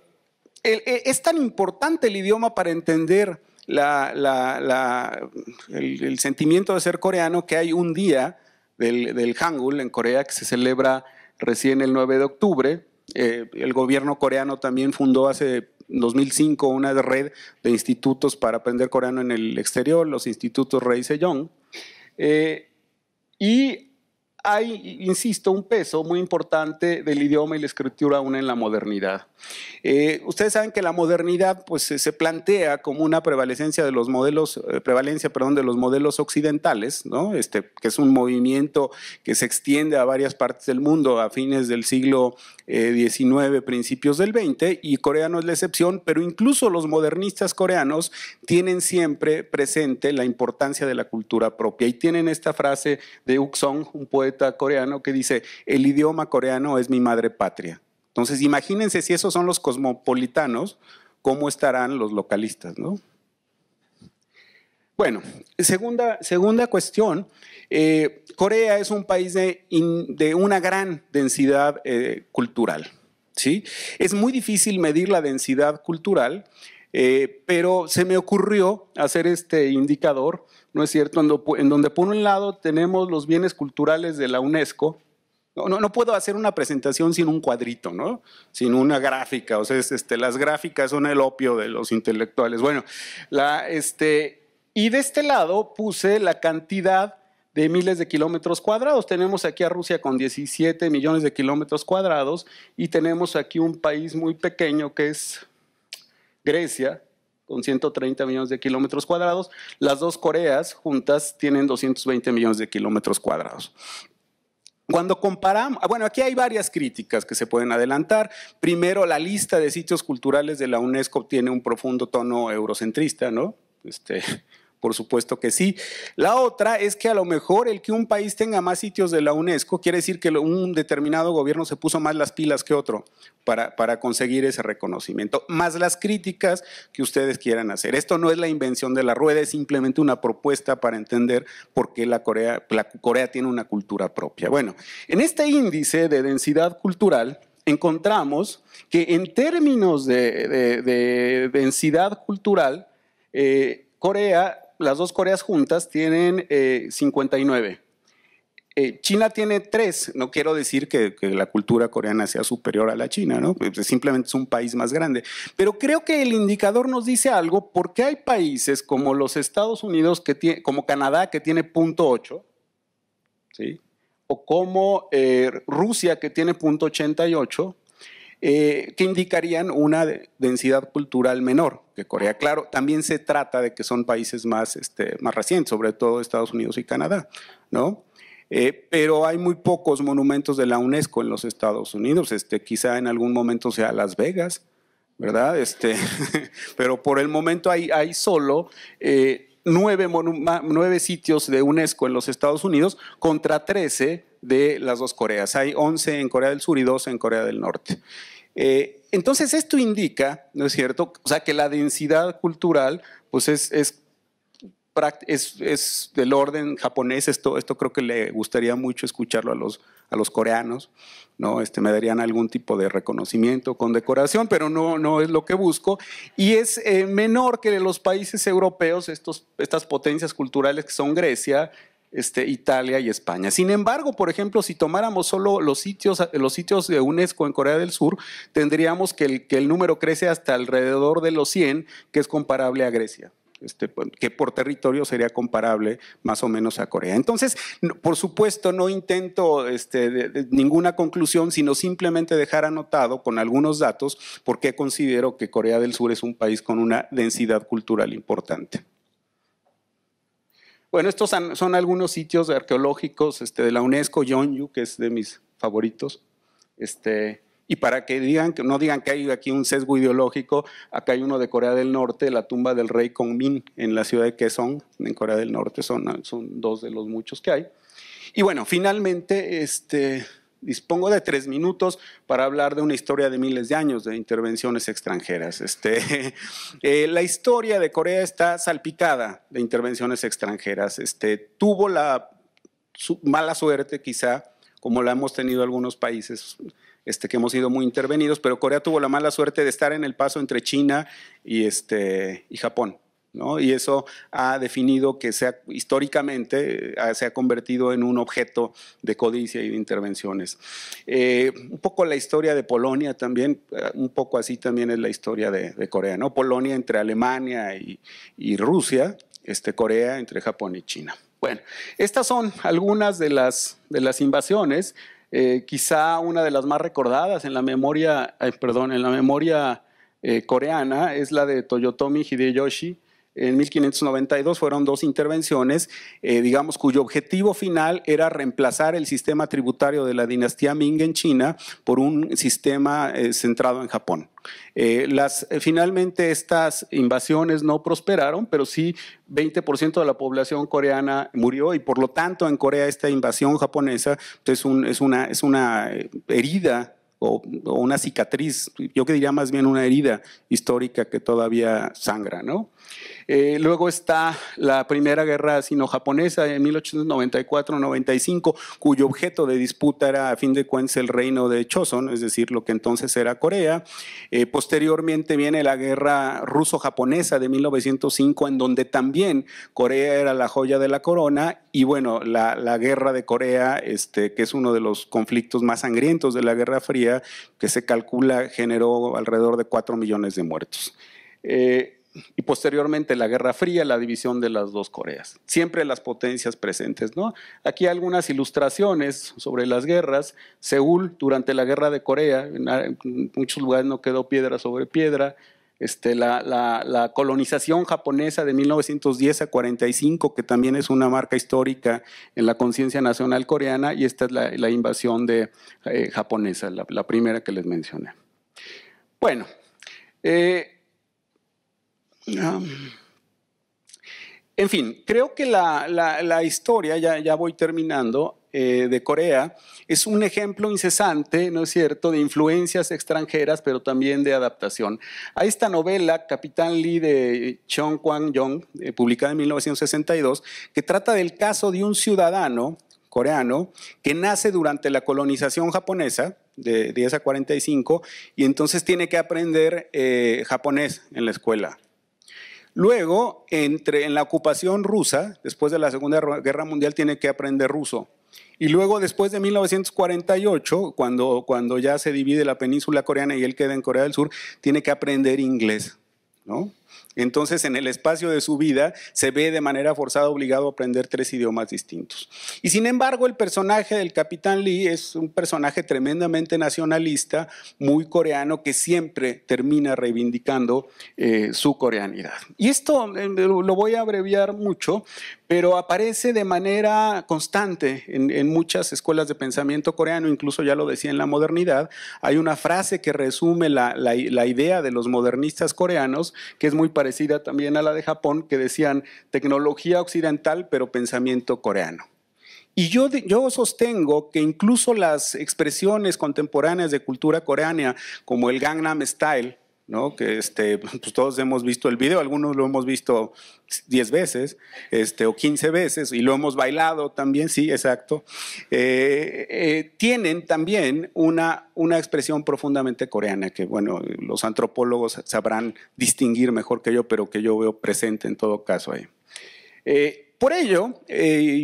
eh, es tan importante el idioma para entender el sentimiento de ser coreano que hay un día del, del Hangul en Corea, que se celebra recién el 9 de octubre. Eh, el gobierno coreano también fundó hace 2005 una red de institutos para aprender coreano en el exterior, los institutos Rey Sejong. Eh, y hay, insisto, un peso muy importante del idioma y la escritura aún en la modernidad. Eh, ustedes saben que la modernidad pues, se plantea como una prevalencia de los modelos, eh, prevalencia, perdón, de los modelos occidentales, este, que es un movimiento que se extiende a varias partes del mundo a fines del siglo 19, eh, principios del 20, y coreano es la excepción, pero incluso los modernistas coreanos tienen siempre presente la importancia de la cultura propia y tienen esta frase de Uk un poeta coreano, que dice, el idioma coreano es mi madre patria. Entonces, imagínense si esos son los cosmopolitanos, cómo estarán los localistas, ¿no? Bueno, segunda, segunda cuestión eh, Corea es un país de, una gran densidad eh, cultural. ¿sí? Es muy difícil medir la densidad cultural, eh, pero se me ocurrió hacer este indicador, ¿no es cierto? En, donde por un lado tenemos los bienes culturales de la UNESCO. No, puedo hacer una presentación sin un cuadrito, ¿no? Sin una gráfica. O sea, este, las gráficas son el opio de los intelectuales. Bueno, este, y de este lado puse la cantidad de miles de kilómetros cuadrados. Tenemos aquí a Rusia con 17 millones de kilómetros cuadrados y tenemos aquí un país muy pequeño que es Grecia con 130 millones de kilómetros cuadrados. Las dos Coreas juntas tienen 220 millones de kilómetros cuadrados. Cuando comparamos, ah, bueno, aquí hay varias críticas que se pueden adelantar. Primero, la lista de sitios culturales de la UNESCO tiene un profundo tono eurocentrista, ¿no? Este, por supuesto que sí. La otra es que a lo mejor el que un país tenga más sitios de la UNESCO quiere decir que un determinado gobierno se puso más las pilas que otro para, para conseguir ese reconocimiento, más las críticas que ustedes quieran hacer. Esto no es la invención de la rueda, es simplemente una propuesta para entender por qué la Corea, Corea tiene una cultura propia. Bueno, en este índice de densidad cultural encontramos que en términos de, densidad cultural, eh, Corea las dos Coreas juntas tienen 59. Eh, eh, China tiene 3, no quiero decir que, la cultura coreana sea superior a la China, ¿no? Pues, simplemente es un país más grande. Pero creo que el indicador nos dice algo porque hay países como los Estados Unidos, como Canadá, que tiene punto 8, o como eh, Rusia, que tiene punto 88, eh, que indicarían una densidad cultural menor que Corea. Claro, también se trata de que son países más, este, más recientes, sobre todo Estados Unidos y Canadá, ¿no? Eh, pero hay muy pocos monumentos de la UNESCO en los Estados Unidos. Este, quizá en algún momento sea Las Vegas, ¿verdad? Este, pero por el momento hay, solo eh, nueve, nueve, sitios de UNESCO en los Estados Unidos contra trece de las dos Coreas. Hay 11 en Corea del Sur y 12 en Corea del Norte. Eh, entonces, esto indica, ¿no es cierto? O sea, que la densidad cultural pues es, es, del orden japonés. Esto, esto creo que le gustaría mucho escucharlo a los, a los coreanos. ¿no? Este, me darían algún tipo de reconocimiento, con decoración, pero no, no es lo que busco. Y es eh, menor que los países europeos, estos, estas potencias culturales que son Grecia, este, Italia y España. Sin embargo, por ejemplo, si tomáramos solo los sitios, los sitios de UNESCO en Corea del Sur, tendríamos que el, número crece hasta alrededor de los 100, que es comparable a Grecia. Este, que por territorio sería comparable más o menos a Corea. Entonces, por supuesto, no intento este, ninguna conclusión, sino simplemente dejar anotado con algunos datos por qué considero que Corea del Sur es un país con una densidad cultural importante. Bueno, estos son, algunos sitios arqueológicos este, de la UNESCO, Yonju, que es de mis favoritos. Este, y para que digan que no digan que hay aquí un sesgo ideológico, acá hay uno de Corea del Norte, la tumba del rey Kongmin en la ciudad de Kaesong, en Corea del Norte, son, son dos de los muchos que hay. Y bueno, finalmente, este, dispongo de tres minutos para hablar de una historia de miles de años de intervenciones extranjeras. Este, eh, la historia de Corea está salpicada de intervenciones extranjeras. Este, tuvo la mala suerte, quizá, como la hemos tenido algunos países este, que hemos sido muy intervenidos, pero Corea tuvo la mala suerte de estar en el paso entre China y este, Japón. Y eso ha definido que históricamente eh, se ha convertido en un objeto de codicia y de intervenciones. Eh, un poco la historia de Polonia también, eh, un poco así también es la historia de, Corea, ¿no? Polonia entre Alemania y, Rusia, este, Corea entre Japón y China. Bueno, estas son algunas de las, de las invasiones, quizá una de las más recordadas en la memoria, perdón, en la memoria coreana es la de Toyotomi Hideyoshi, en 1592 fueron dos intervenciones, eh, digamos, cuyo objetivo final era reemplazar el sistema tributario de la dinastía Ming en China por un sistema eh, centrado en Japón. Eh, las, finalmente estas invasiones no prosperaron, pero sí 20% de la población coreana murió y por lo tanto en Corea esta invasión japonesa pues, es, un, es, una, es una herida o, una cicatriz, yo que diría más bien una herida histórica que todavía sangra, ¿no? Eh, luego está la Primera Guerra Sino-Japonesa de 1894-95, cuyo objeto de disputa era a fin de cuentas el reino de Choson, es decir, lo que entonces era Corea. Eh, posteriormente viene la Guerra Ruso-Japonesa de 1905, en donde también Corea era la joya de la corona, y bueno, la, Guerra de Corea, este, que es uno de los conflictos más sangrientos de la Guerra Fría, que se calcula generó alrededor de 4 millones de muertos. Eh, y posteriormente la Guerra Fría, la división de las dos Coreas. Siempre las potencias presentes. ¿no? Aquí algunas ilustraciones sobre las guerras. Seúl, durante la Guerra de Corea, en muchos lugares no quedó piedra sobre piedra. Este, la, colonización japonesa de 1910 a 45, que también es una marca histórica en la conciencia nacional coreana, y esta es la, invasión de, eh, japonesa, la, primera que les mencioné. Bueno, eh, en fin, creo que la, historia, ya, voy terminando, eh, de Corea es un ejemplo incesante, ¿no es cierto?, de influencias extranjeras, pero también de adaptación. A esta novela, Capitán Lee de Chong Kwang Jong, eh, publicada en 1962, que trata del caso de un ciudadano coreano que nace durante la colonización japonesa, de 10 a 45, y entonces tiene que aprender eh, japonés en la escuela Luego, entre, en la ocupación rusa, después de la Segunda Guerra Mundial, tiene que aprender ruso. Y luego, después de 1948, cuando, cuando ya se divide la península coreana y él queda en Corea del Sur, tiene que aprender inglés. ¿no? Entonces, en el espacio de su vida se ve de manera forzada obligado a aprender tres idiomas distintos. Y sin embargo, el personaje del capitán Lee es un personaje tremendamente nacionalista, muy coreano, que siempre termina reivindicando eh, su coreanidad. Y esto eh, lo voy a abreviar mucho, pero aparece de manera constante en, muchas escuelas de pensamiento coreano, incluso ya lo decía en la modernidad, hay una frase que resume la, idea de los modernistas coreanos, que es muy parecida también a la de Japón, que decían tecnología occidental, pero pensamiento coreano. Y yo, yo sostengo que incluso las expresiones contemporáneas de cultura coreana, como el Gangnam Style, que este, pues, todos hemos visto el video, algunos lo hemos visto 10 veces este, o 15 veces y lo hemos bailado también, sí, exacto. Eh, eh, tienen también una, una expresión profundamente coreana que, bueno, los antropólogos sabrán distinguir mejor que yo, pero que yo veo presente en todo caso ahí. Eh, por ello,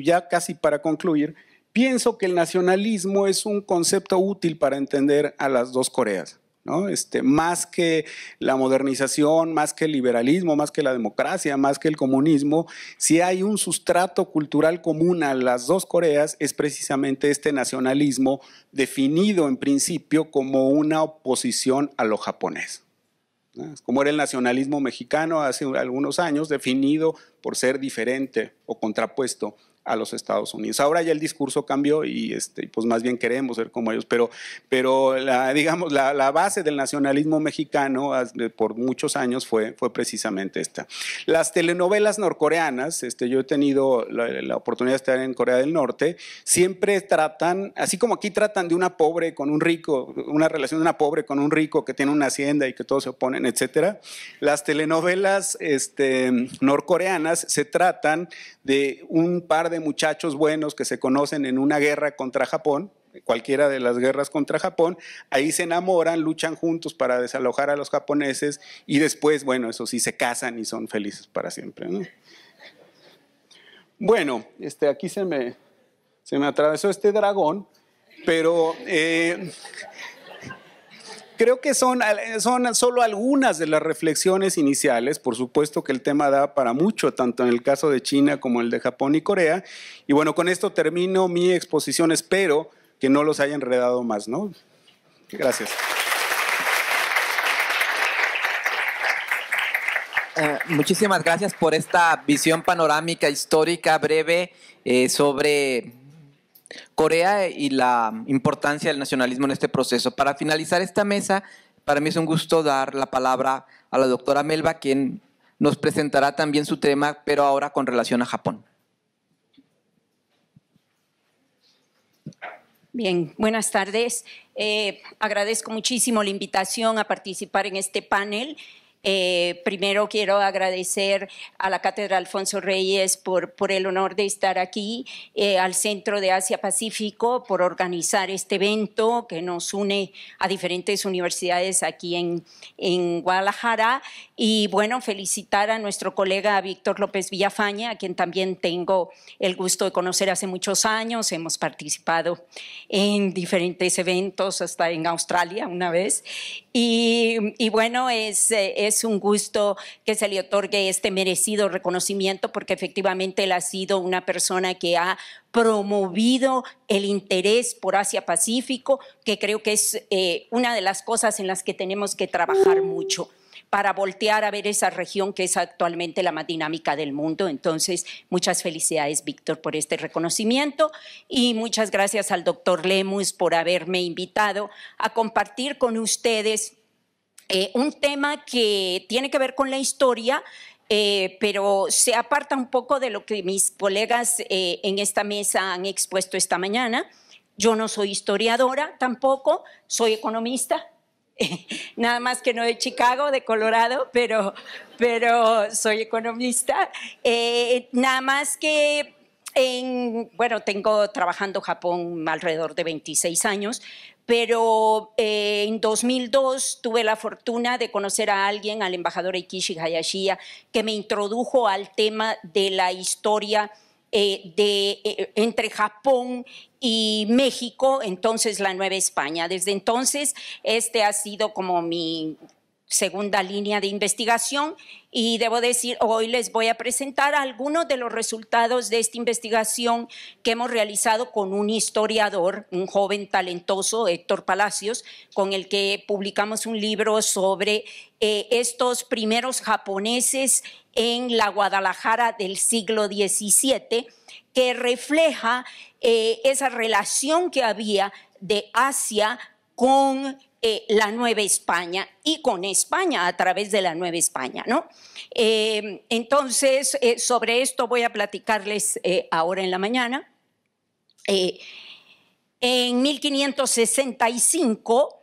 ya casi para concluir, pienso que el nacionalismo es un concepto útil para entender a las dos Coreas este, más que la modernización, más que el liberalismo, más que la democracia, más que el comunismo, si hay un sustrato cultural común a las dos Coreas es precisamente este nacionalismo definido en principio como una oposición a lo japonés. Como era el nacionalismo mexicano hace algunos años, definido por ser diferente o contrapuesto a los Estados Unidos. Ahora ya el discurso cambió y este, pues más bien queremos ser como ellos, pero, pero la, digamos, la, base del nacionalismo mexicano por muchos años fue, fue precisamente esta. Las telenovelas norcoreanas, este, yo he tenido la, oportunidad de estar en Corea del Norte, siempre tratan, así como aquí tratan de una pobre con un rico, una relación de una pobre con un rico que tiene una hacienda y que todos se oponen, etcétera, las telenovelas este, norcoreanas se tratan de un par de muchachos buenos que se conocen en una guerra contra Japón, cualquiera de las guerras contra Japón, ahí se enamoran, luchan juntos para desalojar a los japoneses y después, bueno, eso sí, se casan y son felices para siempre. Bueno, este, aquí se me, se me atravesó este dragón, pero... Eh, Creo que son, solo algunas de las reflexiones iniciales. Por supuesto que el tema da para mucho, tanto en el caso de China como el de Japón y Corea. Y bueno, con esto termino mi exposición. Espero que no los haya enredado más, ¿no? Gracias. Eh, muchísimas gracias por esta visión panorámica, histórica, breve eh, sobre Corea y la importancia del nacionalismo en este proceso. Para finalizar esta mesa, para mí es un gusto dar la palabra a la doctora Melba, quien nos presentará también su tema, pero ahora con relación a Japón. Bien, buenas tardes. Eh, agradezco muchísimo la invitación a participar en este panel. Eh, primero quiero agradecer a la Cátedra Alfonso Reyes por, por el honor de estar aquí, eh, al Centro de Asia Pacífico por organizar este evento que nos une a diferentes universidades aquí en, en Guadalajara. Y bueno, felicitar a nuestro colega Víctor López Villafaña, a quien también tengo el gusto de conocer hace muchos años. Hemos participado en diferentes eventos, hasta en Australia una vez. Y, y bueno, es, eh, es es un gusto que se le otorgue este merecido reconocimiento porque efectivamente él ha sido una persona que ha promovido el interés por Asia-Pacífico, que creo que es eh, una de las cosas en las que tenemos que trabajar mucho para voltear a ver esa región que es actualmente la más dinámica del mundo. Entonces, muchas felicidades, Víctor, por este reconocimiento y muchas gracias al doctor Lemus por haberme invitado a compartir con ustedes eh, un tema que tiene que ver con la historia, eh, pero se aparta un poco de lo que mis colegas eh, en esta mesa han expuesto esta mañana. Yo no soy historiadora tampoco, soy economista, nada más que no de Chicago, de Colorado, pero, pero soy economista. nada más que en, bueno, tengo trabajando Japón alrededor de 26 años, pero eh, en 2002 tuve la fortuna de conocer a alguien, al embajador Ikishi Hayashiya, que me introdujo al tema de la historia eh, eh, entre Japón y México, entonces la Nueva España. Desde entonces, este ha sido como mi segunda línea de investigación y debo decir, hoy les voy a presentar algunos de los resultados de esta investigación que hemos realizado con un historiador, un joven talentoso, Héctor Palacios, con el que publicamos un libro sobre eh, estos primeros japoneses en la Guadalajara del siglo XVII, que refleja eh, esa relación que había de Asia con eh, la Nueva España y con España, a través de la Nueva España. ¿no? Eh, entonces, eh, sobre esto voy a platicarles ahora en la mañana. en 1565,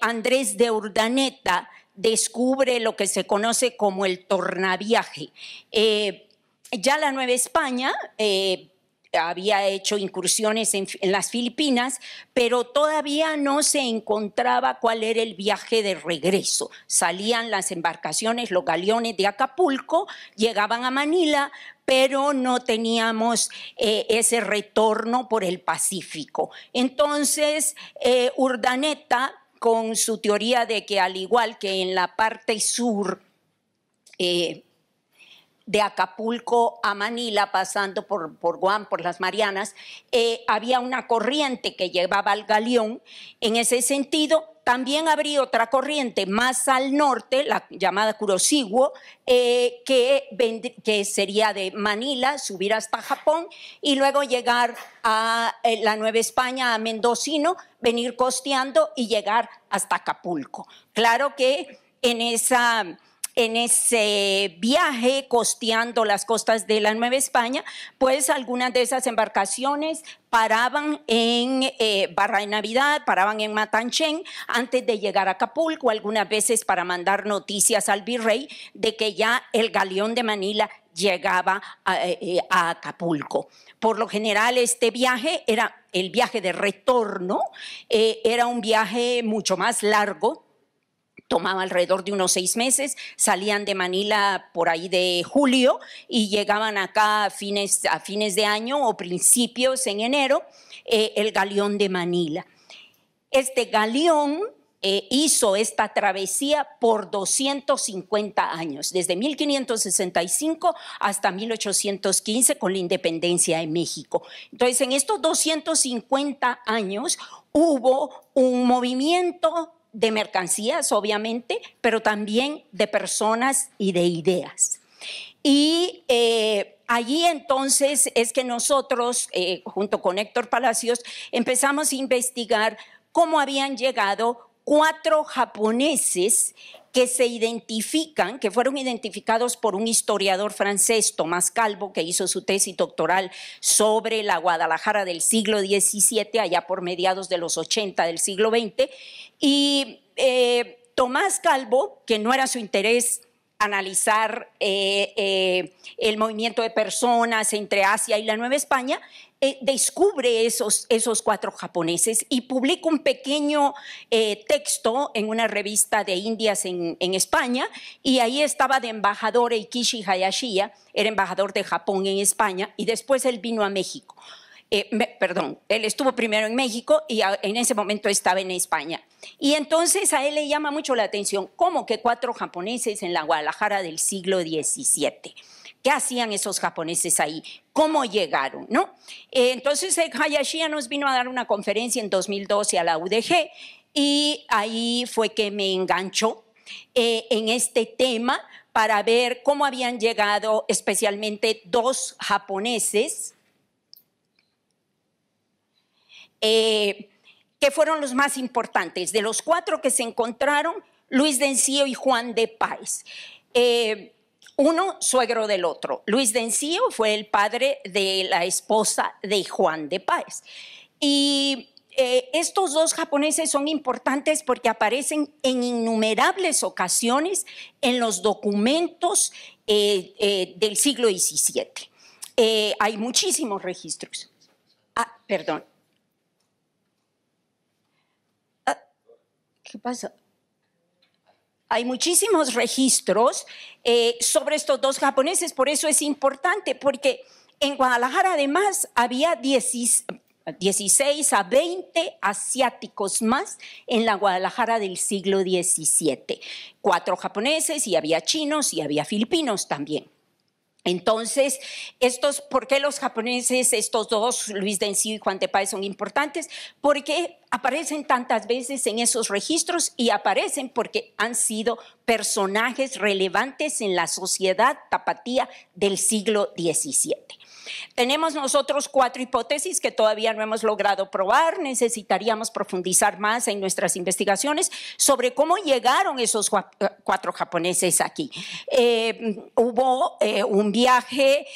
Andrés de Urdaneta descubre lo que se conoce como el tornaviaje. ya la Nueva España había hecho incursiones en, las Filipinas, pero todavía no se encontraba cuál era el viaje de regreso. Salían las embarcaciones, los galeones de Acapulco, llegaban a Manila, pero no teníamos eh, ese retorno por el Pacífico. Entonces, eh, Urdaneta, con su teoría de que al igual que en la parte sur, eh, de Acapulco a Manila, pasando por, por Guam, por las Marianas, eh, había una corriente que llevaba al galeón. En ese sentido, también habría otra corriente más al norte, la llamada Kurosiguo, eh, que, que, sería de Manila, subir hasta Japón y luego llegar a eh, la Nueva España, a Mendocino, venir costeando y llegar hasta Acapulco. Claro que en esa en ese viaje costeando las costas de la Nueva España, pues algunas de esas embarcaciones paraban en eh, Barra de Navidad, paraban en Matanchen antes de llegar a Acapulco, algunas veces para mandar noticias al virrey de que ya el galeón de Manila llegaba a, eh, eh, Acapulco. Por lo general, este viaje era el viaje de retorno, era un viaje mucho más largo tomaba alrededor de unos seis meses, salían de Manila por ahí de julio y llegaban acá a fines, a fines de año o principios en enero, eh, el galeón de Manila. Este galeón eh, hizo esta travesía por 250 años, desde 1565 hasta 1815 con la independencia de México. Entonces, en estos 250 años hubo un movimiento de mercancías, obviamente, pero también de personas y de ideas. Y eh, allí entonces es que nosotros, eh, junto con Héctor Palacios, empezamos a investigar cómo habían llegado cuatro japoneses que se identifican, que fueron identificados por un historiador francés, Tomás Calvo, que hizo su tesis doctoral sobre la Guadalajara del siglo XVII, allá por mediados de los 80 del siglo XX. Y eh, Tomás Calvo, que no era su interés analizar eh, eh, el movimiento de personas entre Asia y la Nueva España, eh, descubre esos, esos cuatro japoneses y publica un pequeño texto en una revista de Indias en, en, España, y ahí estaba de embajador Eikishi Hayashiya, era embajador de Japón en España, y después él vino a México. Eh, perdón, él estuvo primero en México y en ese momento estaba en España. Y entonces a él le llama mucho la atención, ¿cómo que cuatro japoneses en la Guadalajara del siglo XVII? ¿Qué hacían esos japoneses ahí? ¿Cómo llegaron? ¿no? Eh, entonces Hayashi nos vino a dar una conferencia en 2012 a la UDG y ahí fue que me enganchó eh, en este tema para ver cómo habían llegado especialmente dos japoneses eh, que fueron los más importantes. De los cuatro que se encontraron, Luis Dencío y Juan de Páez. Eh, uno suegro del otro. Luis Dencío fue el padre de la esposa de Juan de Páez. Y eh, estos dos japoneses son importantes porque aparecen en innumerables ocasiones en los documentos del siglo XVII. hay muchísimos registros. Ah, perdón. ¿Qué pasa? Hay muchísimos registros eh, sobre estos dos japoneses, por eso es importante, porque en Guadalajara además había 16, a 20 asiáticos más en la Guadalajara del siglo XVII. Cuatro japoneses y había chinos y había filipinos también. Entonces, estos, ¿por qué los japoneses, estos dos, Luis Dencio y Juan de Páez, son importantes? Porque aparecen tantas veces en esos registros y aparecen porque han sido personajes relevantes en la sociedad tapatía del siglo XVII. Tenemos nosotros cuatro hipótesis que todavía no hemos logrado probar. Necesitaríamos profundizar más en nuestras investigaciones sobre cómo llegaron esos cuatro japoneses aquí. Eh, hubo eh, un viaje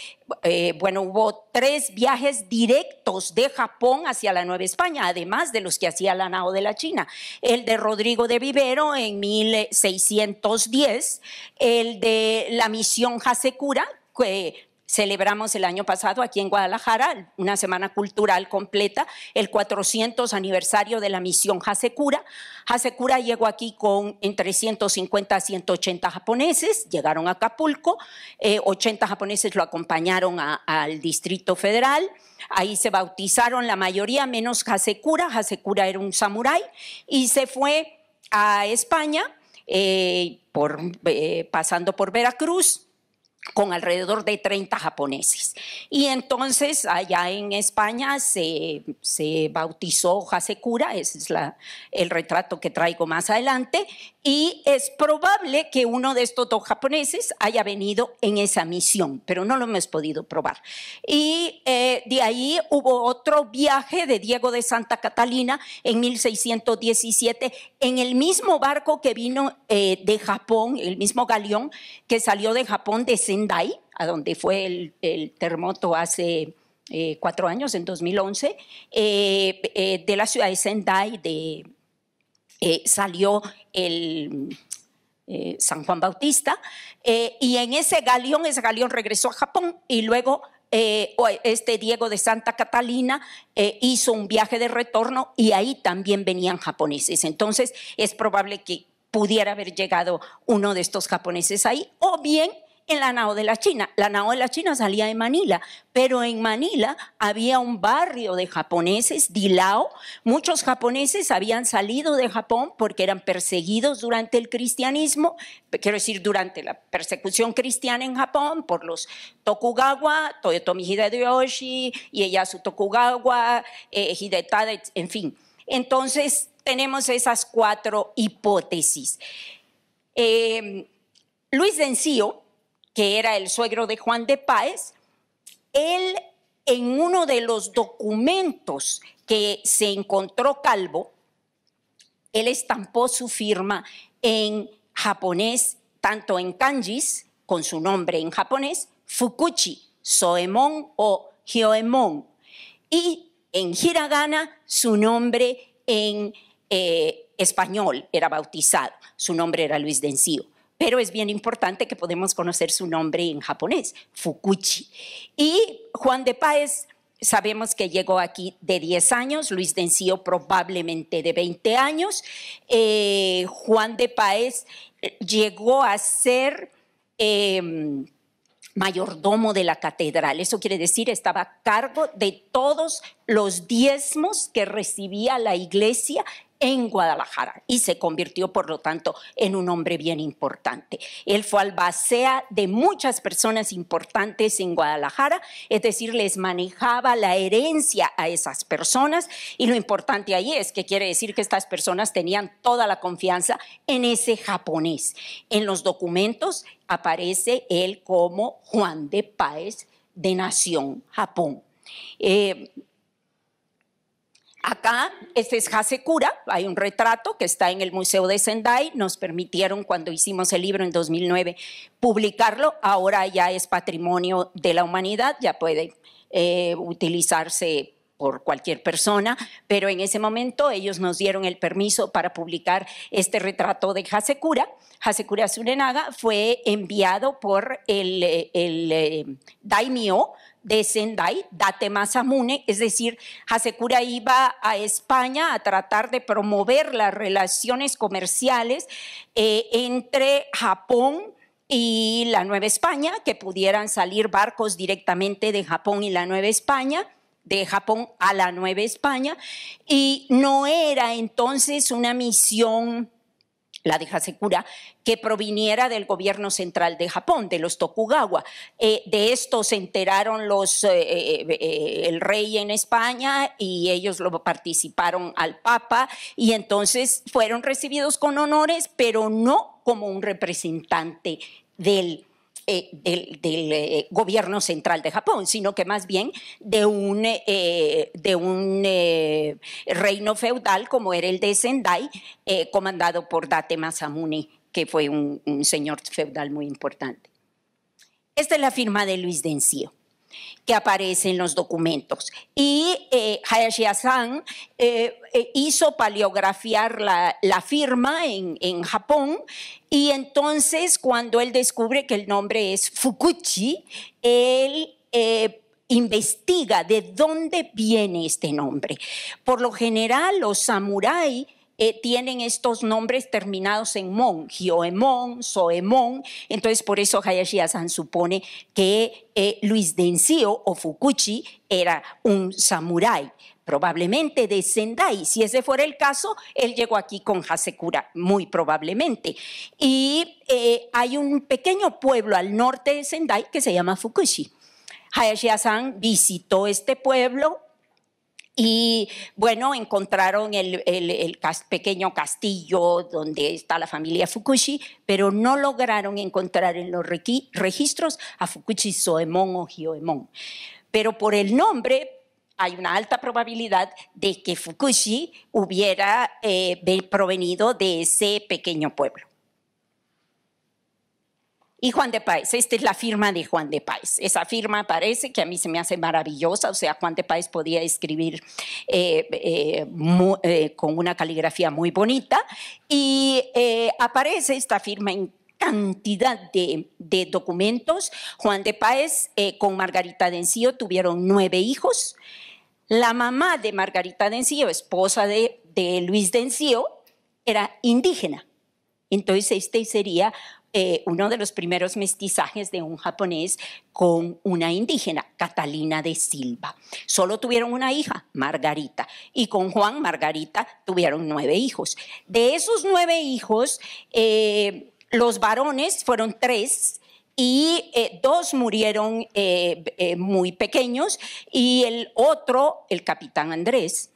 eh, bueno, hubo tres viajes directos de Japón hacia la Nueva España, además de los que hacía la NAO de la China. El de Rodrigo de Vivero en 1610, el de la misión Hasekura, que Celebramos el año pasado aquí en Guadalajara una semana cultural completa, el 400 aniversario de la misión Hasekura. Hasekura llegó aquí con entre 150 a 180 japoneses, llegaron a Acapulco, 80 eh, japoneses lo acompañaron al Distrito Federal, ahí se bautizaron la mayoría menos Hasekura, Hasekura era un samurái y se fue a España eh, eh, pasando por Veracruz, con alrededor de 30 japoneses. Y entonces allá en España se, se bautizó Hasekura, ese es la, el retrato que traigo más adelante, y es probable que uno de estos dos japoneses haya venido en esa misión, pero no lo hemos podido probar. Y eh, de ahí hubo otro viaje de Diego de Santa Catalina en 1617 en el mismo barco que vino eh, de Japón, el mismo galeón que salió de Japón de Sendai, a donde fue el, terremoto hace... Eh, cuatro años, en 2011, de la ciudad de Sendai, de, eh, salió el eh, San Juan Bautista, eh, y en ese galeón, ese galeón regresó a Japón y luego este Diego de Santa Catalina hizo un viaje de retorno y ahí también venían japoneses. Entonces es probable que pudiera haber llegado uno de estos japoneses ahí, o bien en la nao de la China. La nao de la China salía de Manila, pero en Manila había un barrio de japoneses, Dilao. Muchos japoneses habían salido de Japón porque eran perseguidos durante el cristianismo, quiero decir, durante la persecución cristiana en Japón por los Tokugawa, Toyotomi Hideyoshi, Ieyasu Tokugawa, eh, en fin. Entonces, tenemos esas cuatro hipótesis. Eh, Luis Dencio que era el suegro de Juan de Páez, él en uno de los documentos que se encontró Calvo, él estampó su firma en japonés, tanto en kanjis, con su nombre en japonés, Fukuchi, Soemon o Hyoemon, y en hiragana su nombre en eh, español era bautizado, su nombre era Luis Dencio pero es bien importante que podemos conocer su nombre en japonés, Fukuchi. Y Juan de Páez, sabemos que llegó aquí de 10 años, Luis Dencio probablemente de 20 años. Eh, Juan de Páez eh, llegó a ser... Em, mayordomo de la catedral. Eso quiere decir, estaba a cargo de todos los diezmos que recibía la iglesia en Guadalajara y se convirtió, por lo tanto, en un hombre bien importante. Él fue albacea de muchas personas importantes en Guadalajara, es decir, les manejaba la herencia a esas personas y lo importante ahí es que quiere decir que estas personas tenían toda la confianza en ese japonés. En los documentos aparece él como Juan de Páez de Nación Japón. Eh, Acá, este es Hasekura, hay un retrato que está en el Museo de Sendai, nos permitieron cuando hicimos el libro en 2009 publicarlo, ahora ya es patrimonio de la humanidad, ya puede eh, utilizarse por cualquier persona, pero en ese momento ellos nos dieron el permiso para publicar este retrato de Hasekura. Hasekura Surenaga fue enviado por el, eh, el eh, Daimyo de Sendai, Datemasamune, es decir, Hasekura iba a España a tratar de promover las relaciones comerciales eh, entre Japón y la Nueva España, que pudieran salir barcos directamente de Japón y la Nueva España de Japón a la Nueva España, y no era entonces una misión la de Hasekura, que proviniera del gobierno central de Japón, de los Tokugawa. Eh, de esto se enteraron los, eh, eh, el rey en España y ellos lo participaron al Papa y entonces fueron recibidos con honores, pero no como un representante del eh, del, eh, gobierno central de Japón, sino que más bien de un, eh, de un reino feudal como era el de Sendai, comandado por Date Masamune, que fue un, señor feudal muy importante. Esta es la firma de Luis Dencio que aparece en los documentos. Y Hayashi eh, Asan eh, eh, hizo paleografiar la, firma en, Japón y entonces cuando él descubre que el nombre es Fukuchi, él... investiga de dónde viene este nombre. Por lo general, los samuráis eh, tienen estos nombres terminados en mon, Soemon. Entonces, por eso Hayashi san supone que eh, Luis Dencio o Fukuchi era un samurái probablemente de Sendai. Si ese fuera el caso, él llegó aquí con Hasekura, muy probablemente. Y eh, hay un pequeño pueblo al norte de Sendai que se llama Fukushi. Hayashi-san visitó este pueblo, y bueno, encontraron el, pequeño castillo donde está la familia Fukushi, pero no lograron encontrar en los registros a Fukushi Soemon o Hyoemon. Pero por el nombre hay una alta probabilidad de que Fukushi hubiera eh, provenido de ese pequeño pueblo. Y Juan de Páez, esta es la firma de Juan de Páez. Esa firma parece que a mí se me hace maravillosa, o sea, Juan de Páez podía escribir eh, eh, eh, con una caligrafía muy bonita y aparece esta firma en cantidad de, documentos. Juan de Páez con Margarita dencío tuvieron nueve hijos. La mamá de Margarita de esposa de, Luis de era indígena. Entonces este sería eh, uno de los primeros mestizajes de un japonés con una indígena, Catalina de Silva. Solo tuvieron una hija, Margarita, y con Juan Margarita tuvieron nueve hijos. De esos nueve hijos, eh, los varones fueron tres, y eh, dos murieron muy pequeños y el otro, el capitán Andrés,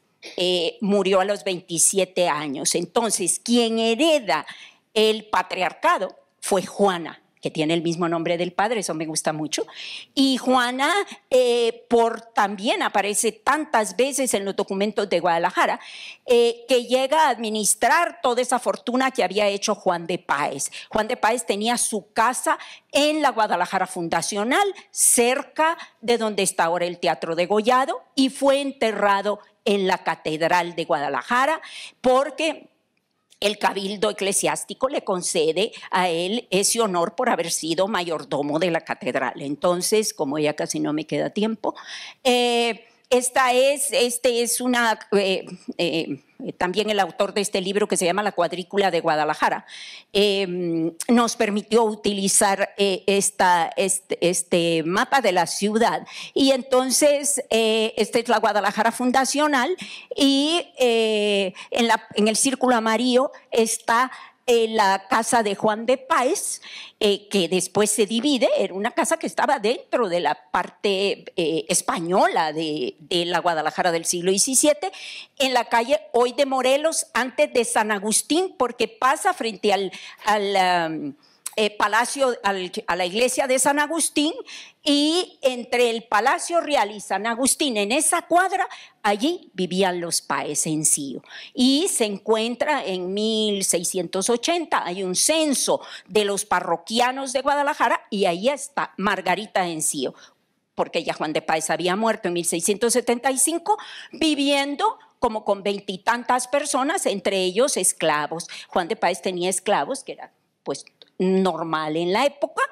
murió a los 27 años. Entonces, quien hereda el patriarcado fue Juana, que tiene el mismo nombre del padre, eso me gusta mucho. Y Juana eh, por, también aparece tantas veces en los documentos de Guadalajara, eh, que llega a administrar toda esa fortuna que había hecho Juan de Páez. Juan de Páez tenía su casa en la Guadalajara Fundacional, cerca de donde está ahora el Teatro de Gollado, y fue enterrado en la Catedral de Guadalajara, porque el cabildo eclesiástico le concede a él ese honor por haber sido mayordomo de la catedral. Entonces, como ya casi no me queda tiempo, eh, esta es, este es una... Eh, eh, eh, también el autor de este libro que se llama La cuadrícula de Guadalajara, em, nos permitió utilizar eh, esta, este, este, mapa de la ciudad. Y entonces, eh, esta es la Guadalajara fundacional y la, en el círculo amarillo está la casa de Juan de Páez, eh, que después se divide, era una casa que estaba dentro de la parte eh, española de, la Guadalajara del siglo XVII, en la calle hoy de Morelos, antes de San Agustín, porque pasa frente al... Eh, palacio, a la iglesia de San Agustín y entre el Palacio Real y San Agustín, en esa cuadra, allí vivían los Paes Encío. Y se encuentra en 1680, hay un censo de los parroquianos de Guadalajara y ahí está Margarita Encío, porque ya Juan de Páez había muerto en 1675, viviendo como con veintitantas personas, entre ellos esclavos. Juan de Páez tenía esclavos, que eran pues normal en la época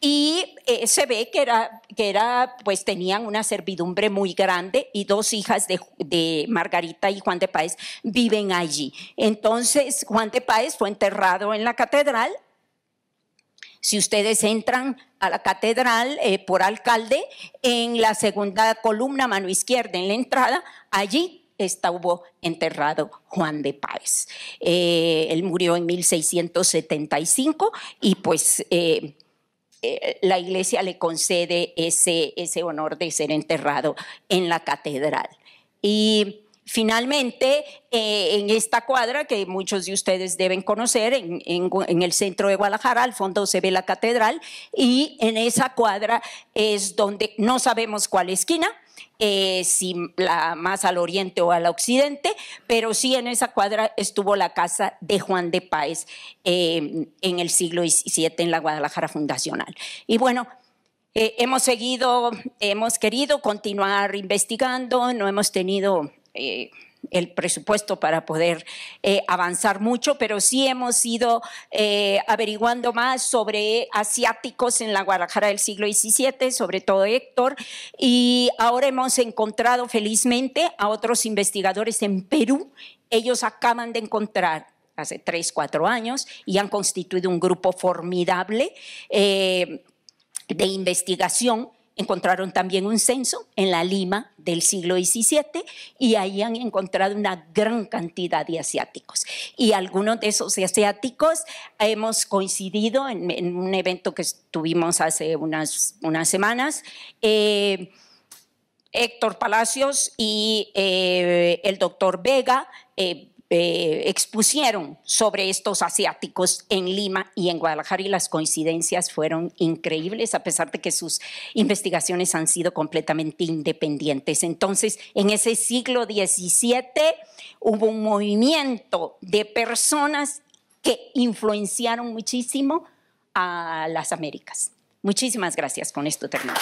y eh, se ve que era que era pues tenían una servidumbre muy grande y dos hijas de, Margarita y Juan de Páez viven allí. Entonces Juan de Páez fue enterrado en la catedral si ustedes entran a la catedral eh, por alcalde, en la segunda columna, mano izquierda, en la entrada, allí hubo enterrado Juan de Páez. Eh, él murió en 1675 y pues... Eh, eh, la iglesia le concede ese, ese honor de ser enterrado en la catedral. Y Finalmente, en esta cuadra que muchos de ustedes deben conocer, en, el centro de Guadalajara, al fondo se ve la catedral, y en esa cuadra es donde no sabemos cuál esquina, eh, si la, más al oriente o al occidente, pero sí en esa cuadra estuvo la casa de Juan de Páez em, en el siglo XVII en la Guadalajara Fundacional. Y bueno, eh, hemos seguido, hemos querido continuar investigando, no hemos tenido... Eh, el presupuesto para poder eh, avanzar mucho, pero sí hemos ido eh, averiguando más sobre asiáticos en la Guadalajara del siglo XVII, sobre todo Héctor, y ahora hemos encontrado felizmente a otros investigadores en Perú. Ellos acaban de encontrar hace tres, cuatro años y han constituido un grupo formidable eh, de investigación encontraron también un censo en la Lima del siglo XVII y ahí han encontrado una gran cantidad de asiáticos. Y algunos de esos asiáticos hemos coincidido en, un evento que tuvimos hace unas, unas semanas. Eh, Héctor Palacios y eh, el doctor Vega eh, eh, expusieron sobre estos asiáticos en Lima y en Guadalajara y las coincidencias fueron increíbles a pesar de que sus investigaciones han sido completamente independientes. Entonces, en ese siglo XVII hubo un movimiento de personas que influenciaron muchísimo a las Américas. Muchísimas gracias. Con esto termino.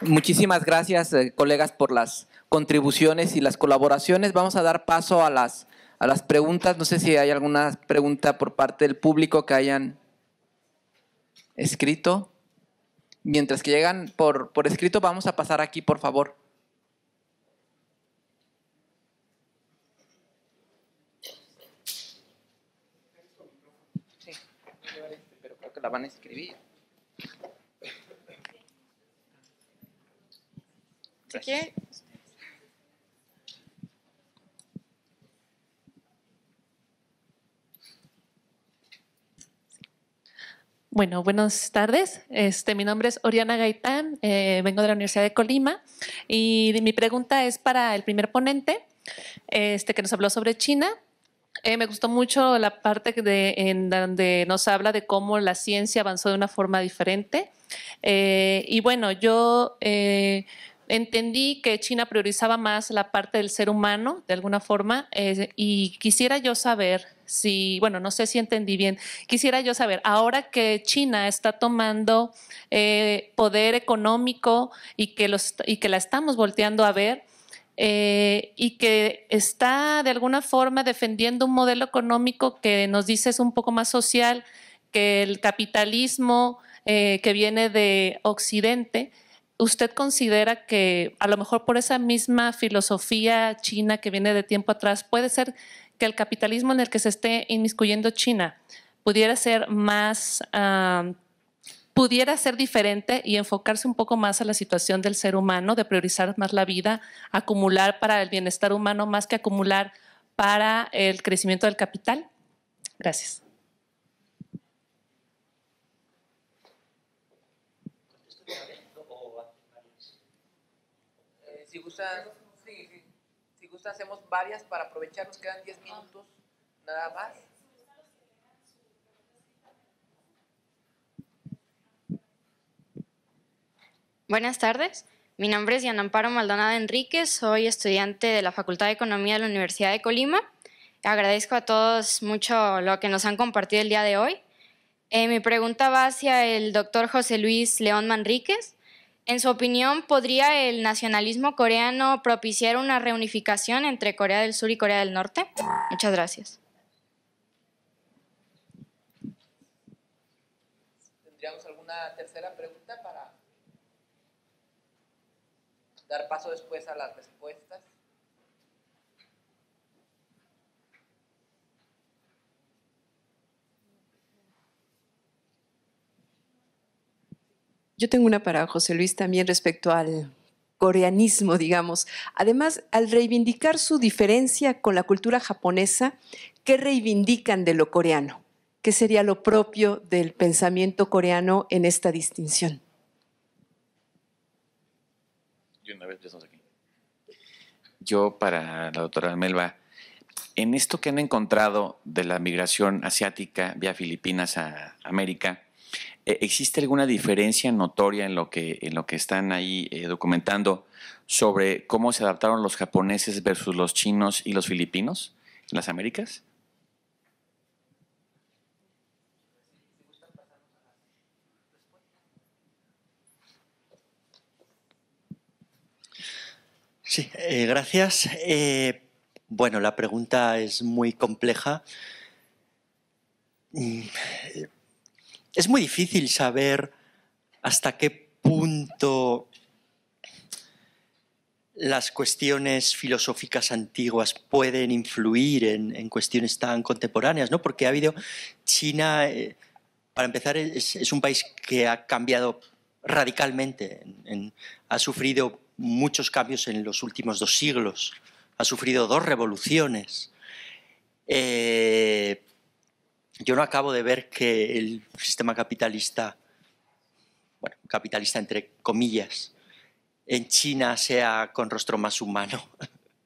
Muchísimas gracias, eh, colegas, por las contribuciones y las colaboraciones. Vamos a dar paso a las, a las preguntas. No sé si hay alguna pregunta por parte del público que hayan escrito. Mientras que llegan por, por escrito, vamos a pasar aquí, por favor. Este, creo que la van a escribir. Bueno, buenas tardes. Este, mi nombre es Oriana Gaitán, eh, vengo de la Universidad de Colima y mi pregunta es para el primer ponente este, que nos habló sobre China. Eh, me gustó mucho la parte de, en donde nos habla de cómo la ciencia avanzó de una forma diferente. Eh, y bueno, yo entendí que China priorizaba más la parte del ser humano, de alguna forma, eh, y quisiera yo saber si, bueno, no sé si entendí bien, quisiera yo saber, ahora que China está tomando eh, poder económico y que, los, y que la estamos volteando a ver, eh, y que está de alguna forma defendiendo un modelo económico que nos dice es un poco más social que el capitalismo que viene de Occidente. ¿Usted considera que a lo mejor por esa misma filosofía china que viene de tiempo atrás, puede ser que el capitalismo en el que se esté inmiscuyendo China pudiera ser más, ah, pudiera ser diferente y enfocarse un poco más a la situación del ser humano, de priorizar más la vida, acumular para el bienestar humano más que acumular para el crecimiento del capital? Gracias. si gusta hacemos varias para aprovechar, nos quedan 10 ah. minutos nada más. Buenas tardes. Mi nombre es Diana Amparo Maldonado Enríquez, soy estudiante de la Facultad de Economía de la Universidad de Colima. Agradezco a todos mucho lo que nos han compartido el día de hoy. Eh, mi pregunta va hacia el doctor José Luis León Manríquez. En su opinión, ¿podría el nacionalismo coreano propiciar una reunificación entre Corea del Sur y Corea del Norte? Muchas gracias. ¿Tendríamos alguna tercera pregunta para dar paso después a las respuestas? Yo tengo una para José Luis también respecto al coreanismo, digamos. Además, al reivindicar su diferencia con la cultura japonesa, ¿qué reivindican de lo coreano? ¿Qué sería lo propio del pensamiento coreano en esta distinción? Yo para la doctora Melba, en esto que han encontrado de la migración asiática vía Filipinas a América, eh, ¿Existe alguna diferencia notoria en lo que, en lo que están ahí eh, documentando sobre cómo se adaptaron los japoneses versus los chinos y los filipinos en las Américas? Sí, eh, gracias. bueno, la pregunta es muy compleja. Mm, es muy difícil saber hasta qué punto las cuestiones filosóficas antiguas pueden influir en, cuestiones tan contemporáneas, ¿no? Porque ha habido China, eh, para empezar, es, un país que ha cambiado radicalmente, ha sufrido muchos cambios en los últimos dos siglos, ha sufrido dos revoluciones. Eh, yo no acabo de ver que el sistema capitalista, bueno, capitalista entre comillas, en China sea con rostro más humano.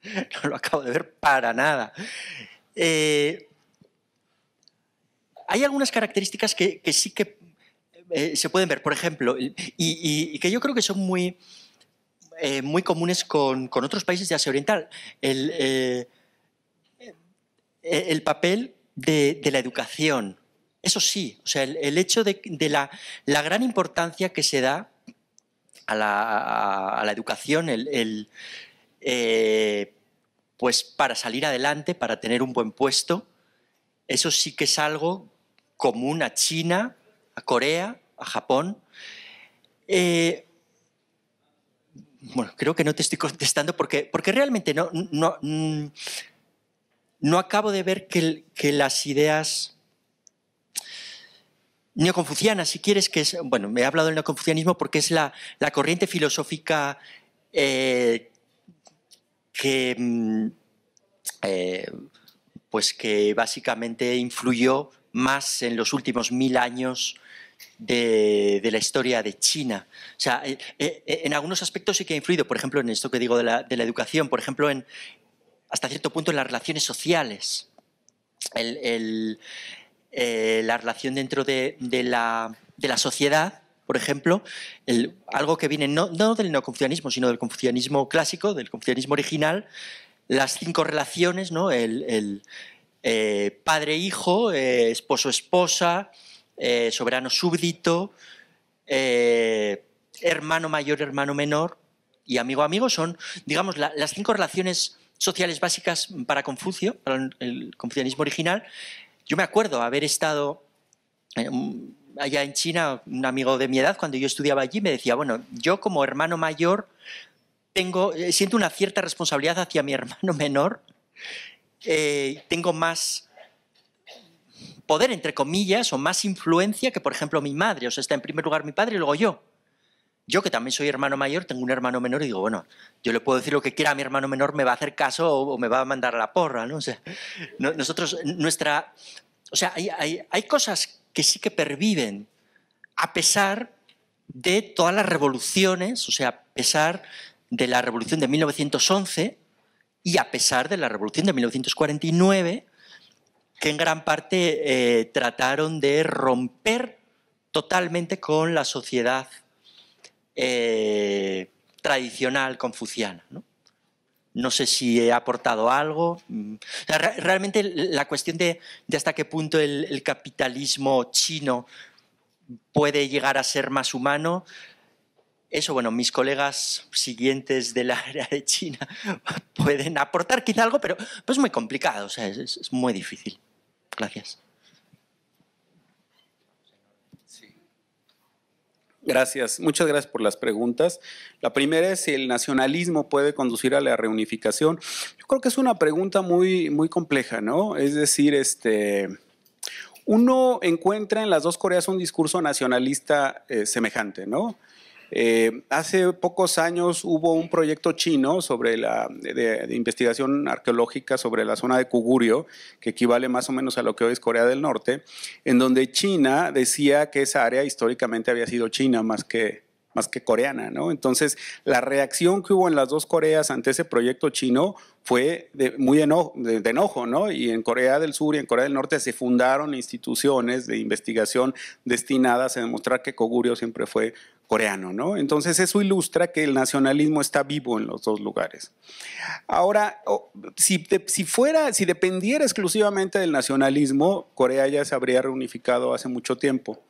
no lo acabo de ver para nada. Eh, hay algunas características que, sí que eh, se pueden ver, por ejemplo, y, que yo creo que son muy, eh, muy comunes con, otros países de Asia Oriental. el papel de, la educación. Eso sí, o sea, el, hecho de, la, gran importancia que se da a la, educación, el, eh, pues para salir adelante, para tener un buen puesto, eso sí que es algo común a China, a Corea, a Japón. Eh, bueno, creo que no te estoy contestando porque, porque realmente no, mm, no acabo de ver que, las ideas neoconfucianas, si quieres, que es, bueno, me he hablado del neoconfucianismo porque es la, la corriente filosófica eh, que, mm, eh, pues que básicamente influyó más en los últimos mil años de, la historia de China. O sea, eh, en algunos aspectos sí que ha influido, por ejemplo, en esto que digo de la, de la educación, por ejemplo, en, hasta cierto punto en las relaciones sociales. Eh, la relación dentro de, la, sociedad, por ejemplo, algo que viene no, no del neoconfucianismo, sino del confucianismo clásico, del confucianismo original, las cinco relaciones, ¿no? el, eh, padre-hijo, eh, esposo-esposa, soberano-súbdito, hermano mayor, hermano menor y amigo-amigo son, digamos, las cinco relaciones sociales básicas para Confucio, para el confucianismo original. Yo me acuerdo haber estado eh, allá en China, un amigo de mi edad, cuando yo estudiaba allí, me decía, bueno, yo como hermano mayor tengo, eh, siento una cierta responsabilidad hacia mi hermano menor, eh, tengo más poder, entre comillas, o más influencia que, por ejemplo, mi madre. O sea, está en primer lugar mi padre y luego yo. Yo, que también soy hermano mayor, tengo un hermano menor y digo, bueno, yo le puedo decir lo que quiera a mi hermano menor, me va a hacer caso o, me va a mandar a la porra, ¿no? O sea, nosotros, nuestra... O sea, hay, hay, hay cosas que sí que perviven, a pesar de todas las revoluciones, o sea, a pesar de la revolución de 1911 y a pesar de la revolución de 1949, que en gran parte eh, trataron de romper totalmente con la sociedad eh, tradicional confuciana. ¿no? sé si he aportado algo. Mm, realmente la cuestión de, hasta qué punto el, capitalismo chino puede llegar a ser más humano. Eso, bueno, mis colegas siguientes del área de China pueden aportar quizá algo, pero es muy complicado, sea, es muy difícil. Gracias. Gracias, muchas gracias por las preguntas. La primera es si el nacionalismo puede conducir a la reunificación. Yo creo que es una pregunta muy, muy compleja, ¿no? Es decir, este, uno encuentra en las dos Coreas un discurso nacionalista eh, semejante, ¿no? Eh, hace pocos años hubo un proyecto chino sobre la, de, investigación arqueológica sobre la zona de Kugurio, que equivale más o menos a lo que hoy es Corea del Norte, en donde China decía que esa área históricamente había sido china más que más que coreana, ¿no? Entonces, la reacción que hubo en las dos Coreas ante ese proyecto chino fue de, muy enojo, de, enojo, ¿no? Y en Corea del Sur y en Corea del Norte se fundaron instituciones de investigación destinadas a demostrar que Cogurio siempre fue coreano, ¿no? Entonces eso ilustra que el nacionalismo está vivo en los dos lugares. Ahora, si, fuera, si dependiera exclusivamente del nacionalismo, Corea ya se habría reunificado hace mucho tiempo.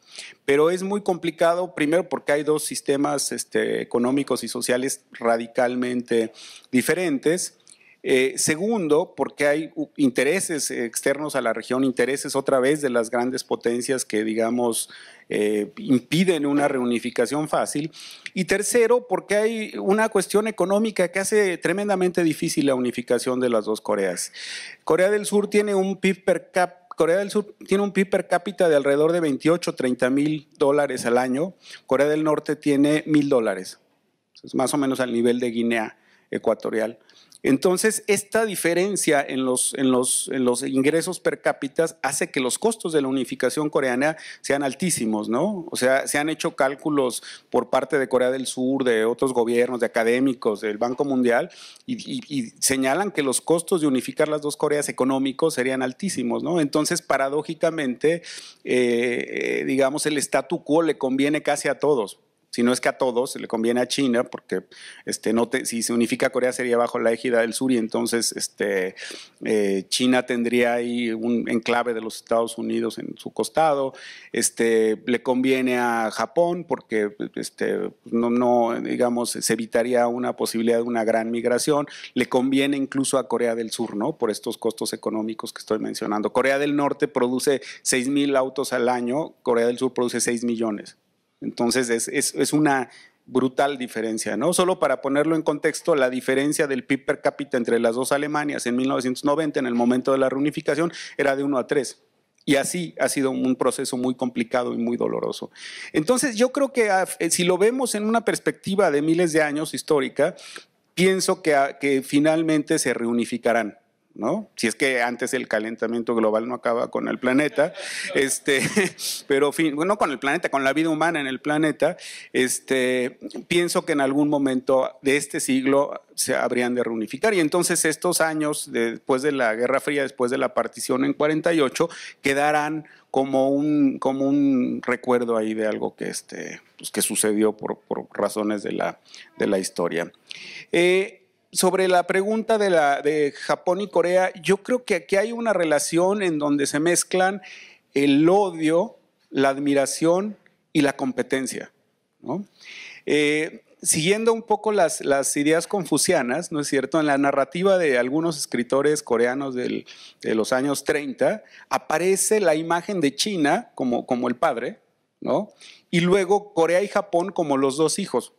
Pero es muy complicado, primero porque hay dos sistemas este, económicos y sociales radicalmente diferentes. Eh, segundo, porque hay intereses externos a la región, intereses otra vez de las grandes potencias que, digamos, eh, impiden una reunificación fácil. Y tercero, porque hay una cuestión económica que hace tremendamente difícil la unificación de las dos Coreas. Corea del Sur tiene un PIB per cápita Corea del Sur tiene un PIB per cápita de alrededor de 28, 30 mil dólares al año. Corea del Norte tiene mil dólares. Es más o menos al nivel de Guinea Ecuatorial. Entonces, esta diferencia en los, ingresos per cápita hace que los costos de la unificación coreana sean altísimos, ¿no? O sea, se han hecho cálculos por parte de Corea del Sur, de otros gobiernos, de académicos, del Banco Mundial, y, señalan que los costos de unificar las dos Coreas económicos serían altísimos, ¿no? Entonces, paradójicamente, eh, eh, digamos, el statu quo le conviene casi a todos si no es que a todos, le conviene a China, porque este, si se unifica Corea sería bajo la égida del sur y entonces este, eh, China tendría ahí un enclave de los Estados Unidos en su costado, este, le conviene a Japón porque este, no, digamos, se evitaría una posibilidad de una gran migración, le conviene incluso a Corea del Sur, ¿no? Por estos costos económicos que estoy mencionando. Corea del Norte produce seis mil autos al año, Corea del Sur produce 6 millones. Entonces es, una brutal diferencia, ¿no? Solo para ponerlo en contexto, la diferencia del PIB per cápita entre las dos Alemanias en 1990, en el momento de la reunificación, era de 1 a 3. Y así ha sido un proceso muy complicado y muy doloroso. Entonces, yo creo que ah, eh, si lo vemos en una perspectiva de miles de años histórica, pienso que ah, finalmente se reunificarán si es que antes el calentamiento global no acaba con el planeta, este, pero fin, con el planeta, con la vida humana en el planeta, este, pienso que en algún momento de este siglo se habrían de reunificar y entonces estos años después de la Guerra Fría, después de la partición en 48, quedarán como un, como un recuerdo ahí de algo que, este, pues, que sucedió por, razones de la, de la historia. Eh, sobre la pregunta de, la, de Japón y Corea, yo creo que aquí hay una relación en donde se mezclan el odio, la admiración y la competencia. Eh, siguiendo un poco las, ideas confucianas, ¿no es cierto? En la narrativa de algunos escritores coreanos de los años 30, aparece la imagen de China como, como el padre, ¿no? Y luego Corea y Japón como los dos hijos,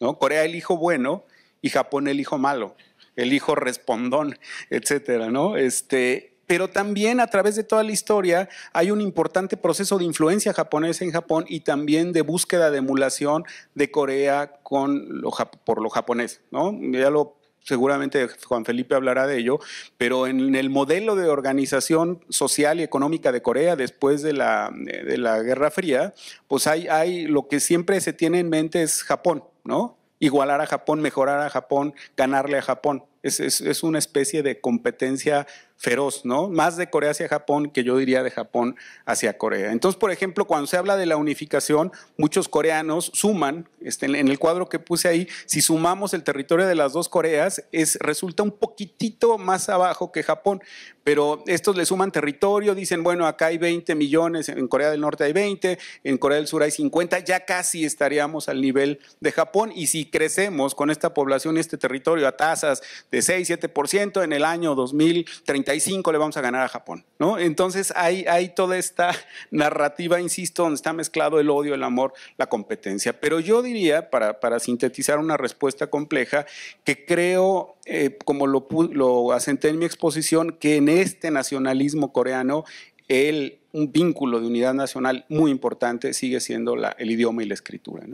¿no? Corea el hijo bueno y Japón el hijo malo, el hijo respondón, etcétera, ¿no? Este, pero también a través de toda la historia hay un importante proceso de influencia japonesa en Japón y también de búsqueda de emulación de Corea con por lo japonés, ¿no? Ya lo seguramente Juan Felipe hablará de ello, pero en el modelo de organización social y económica de Corea después de la, de la Guerra Fría, pues hay, hay lo que siempre se tiene en mente es Japón, ¿no? igualar a Japón, mejorar a Japón, ganarle a Japón. Es, es, es una especie de competencia feroz, ¿no? Más de Corea hacia Japón que yo diría de Japón hacia Corea. Entonces, por ejemplo, cuando se habla de la unificación, muchos coreanos suman, este, en el cuadro que puse ahí, si sumamos el territorio de las dos Coreas, es, resulta un poquitito más abajo que Japón, pero estos le suman territorio, dicen, bueno, acá hay 20 millones, en Corea del Norte hay 20, en Corea del Sur hay 50, ya casi estaríamos al nivel de Japón y si crecemos con esta población y este territorio a tasas de 6, 7% en el año 2030, le vamos a ganar a Japón, ¿no? Entonces hay, toda esta narrativa, insisto, donde está mezclado el odio, el amor, la competencia. Pero yo diría, para, sintetizar una respuesta compleja, que creo eh, como lo, lo, asenté en mi exposición, que en este nacionalismo coreano el, un vínculo de unidad nacional muy importante sigue siendo el idioma y la escritura.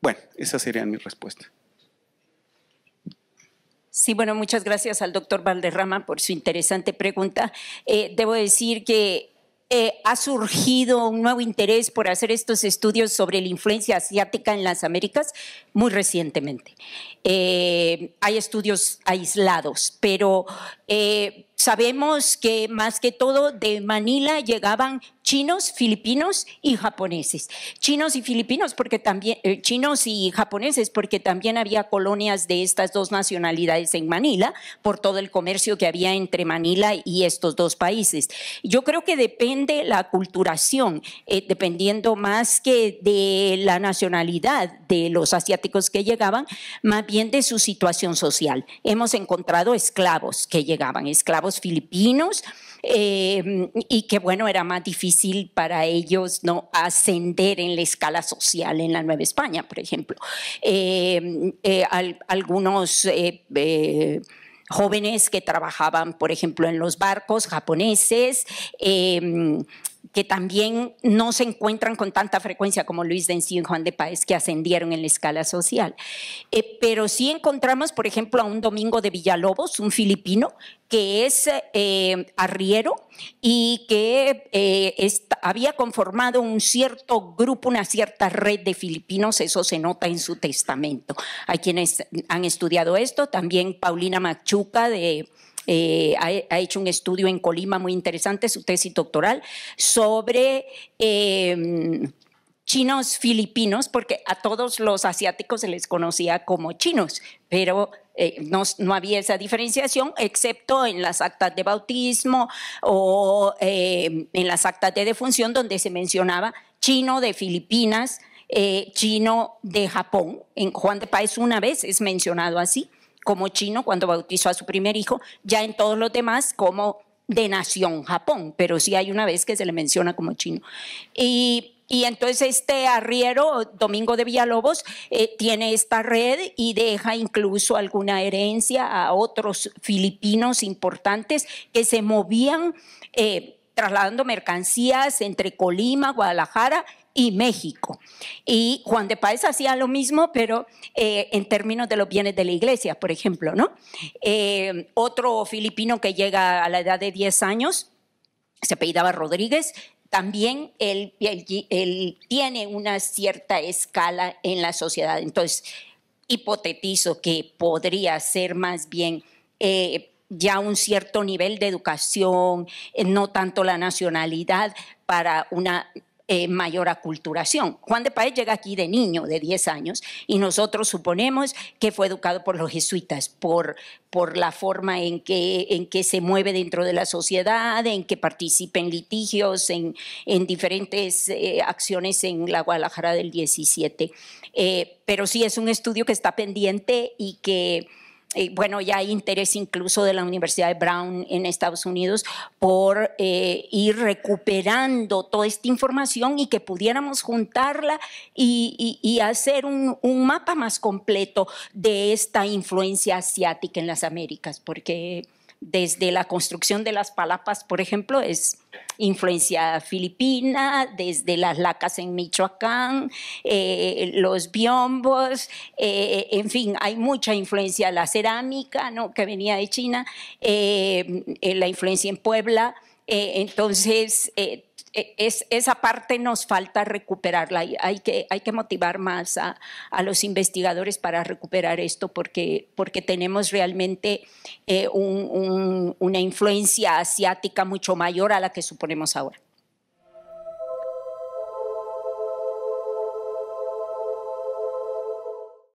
Bueno, esa sería mi respuesta. Sí, bueno, muchas gracias al doctor Valderrama por su interesante pregunta. Eh, debo decir que eh, ha surgido un nuevo interés por hacer estos estudios sobre la influencia asiática en las Américas muy recientemente. Eh, hay estudios aislados, pero Sabemos que más que todo de Manila llegaban chinos, filipinos y japoneses. Chinos y filipinos porque también eh, chinos y japoneses porque también había colonias de estas dos nacionalidades en Manila por todo el comercio que había entre Manila y estos dos países. Yo creo que depende la culturación, eh, dependiendo más que de la nacionalidad de los asiáticos que llegaban, más bien de su situación social. Hemos encontrado esclavos que llegaban, esclavos filipinos eh, y que bueno, era más difícil para ellos no ascender en la escala social en la Nueva España, por ejemplo. Eh, eh, algunos jóvenes que trabajaban, por ejemplo, en los barcos japoneses, que también no se encuentran con tanta frecuencia como Luis Dencio y Juan de Páez, que ascendieron en la escala social. Eh, pero sí encontramos, por ejemplo, a un Domingo de Villalobos, un filipino, que es eh, arriero y que eh, había conformado un cierto grupo, una cierta red de filipinos, eso se nota en su testamento. Hay quienes han estudiado esto, también Paulina Machuca de eh, ha, hecho un estudio en Colima muy interesante, su tesis doctoral, sobre... Em, chinos filipinos, porque a todos los asiáticos se les conocía como chinos, pero eh, no, había esa diferenciación, excepto en las actas de bautismo o em, en las actas de defunción donde se mencionaba chino de Filipinas, eh, chino de Japón. En Juan de Paez, una vez es mencionado así como chino cuando bautizó a su primer hijo, ya en todos los demás como de nación Japón, pero sí hay una vez que se le menciona como chino. Y, entonces este arriero, Domingo de Villalobos, eh, tiene esta red y deja incluso alguna herencia a otros filipinos importantes que se movían. Eh, trasladando mercancías entre Colima, Guadalajara y México. Y Juan de Páez hacía lo mismo, pero eh, en términos de los bienes de la iglesia, por ejemplo, ¿no? Eh, otro filipino que llega a la edad de 10 años, se apellidaba Rodríguez, también él, él, tiene una cierta escala en la sociedad. Entonces, hipotetizo que podría ser más bien... Eh, ya un cierto nivel de educación, no tanto la nacionalidad, para una eh, mayor aculturación. Juan de Paez llega aquí de niño, de 10 años, y nosotros suponemos que fue educado por los jesuitas, por, por la forma en que, en que se mueve dentro de la sociedad, en que participa en litigios, en, en diferentes eh, acciones en la Guadalajara del 17. Eh, pero sí es un estudio que está pendiente y que bueno, ya hay interés incluso de la Universidad de Brown en Estados Unidos por eh, ir recuperando toda esta información y que pudiéramos juntarla y, hacer un, un, mapa más completo de esta influencia asiática en las Américas, porque desde la construcción de las palapas, por ejemplo, es influencia filipina, desde las lacas en Michoacán, eh, los biombos, eh, en fin, hay mucha influencia, la cerámica ¿no? que venía de China, eh, la influencia en Puebla. entonces, e, es, esa parte nos falta recuperarla. Hay, hay, que, hay que motivar más a, los investigadores para recuperar esto porque, porque tenemos realmente eh, una influencia asiática mucho mayor a la que suponemos ahora.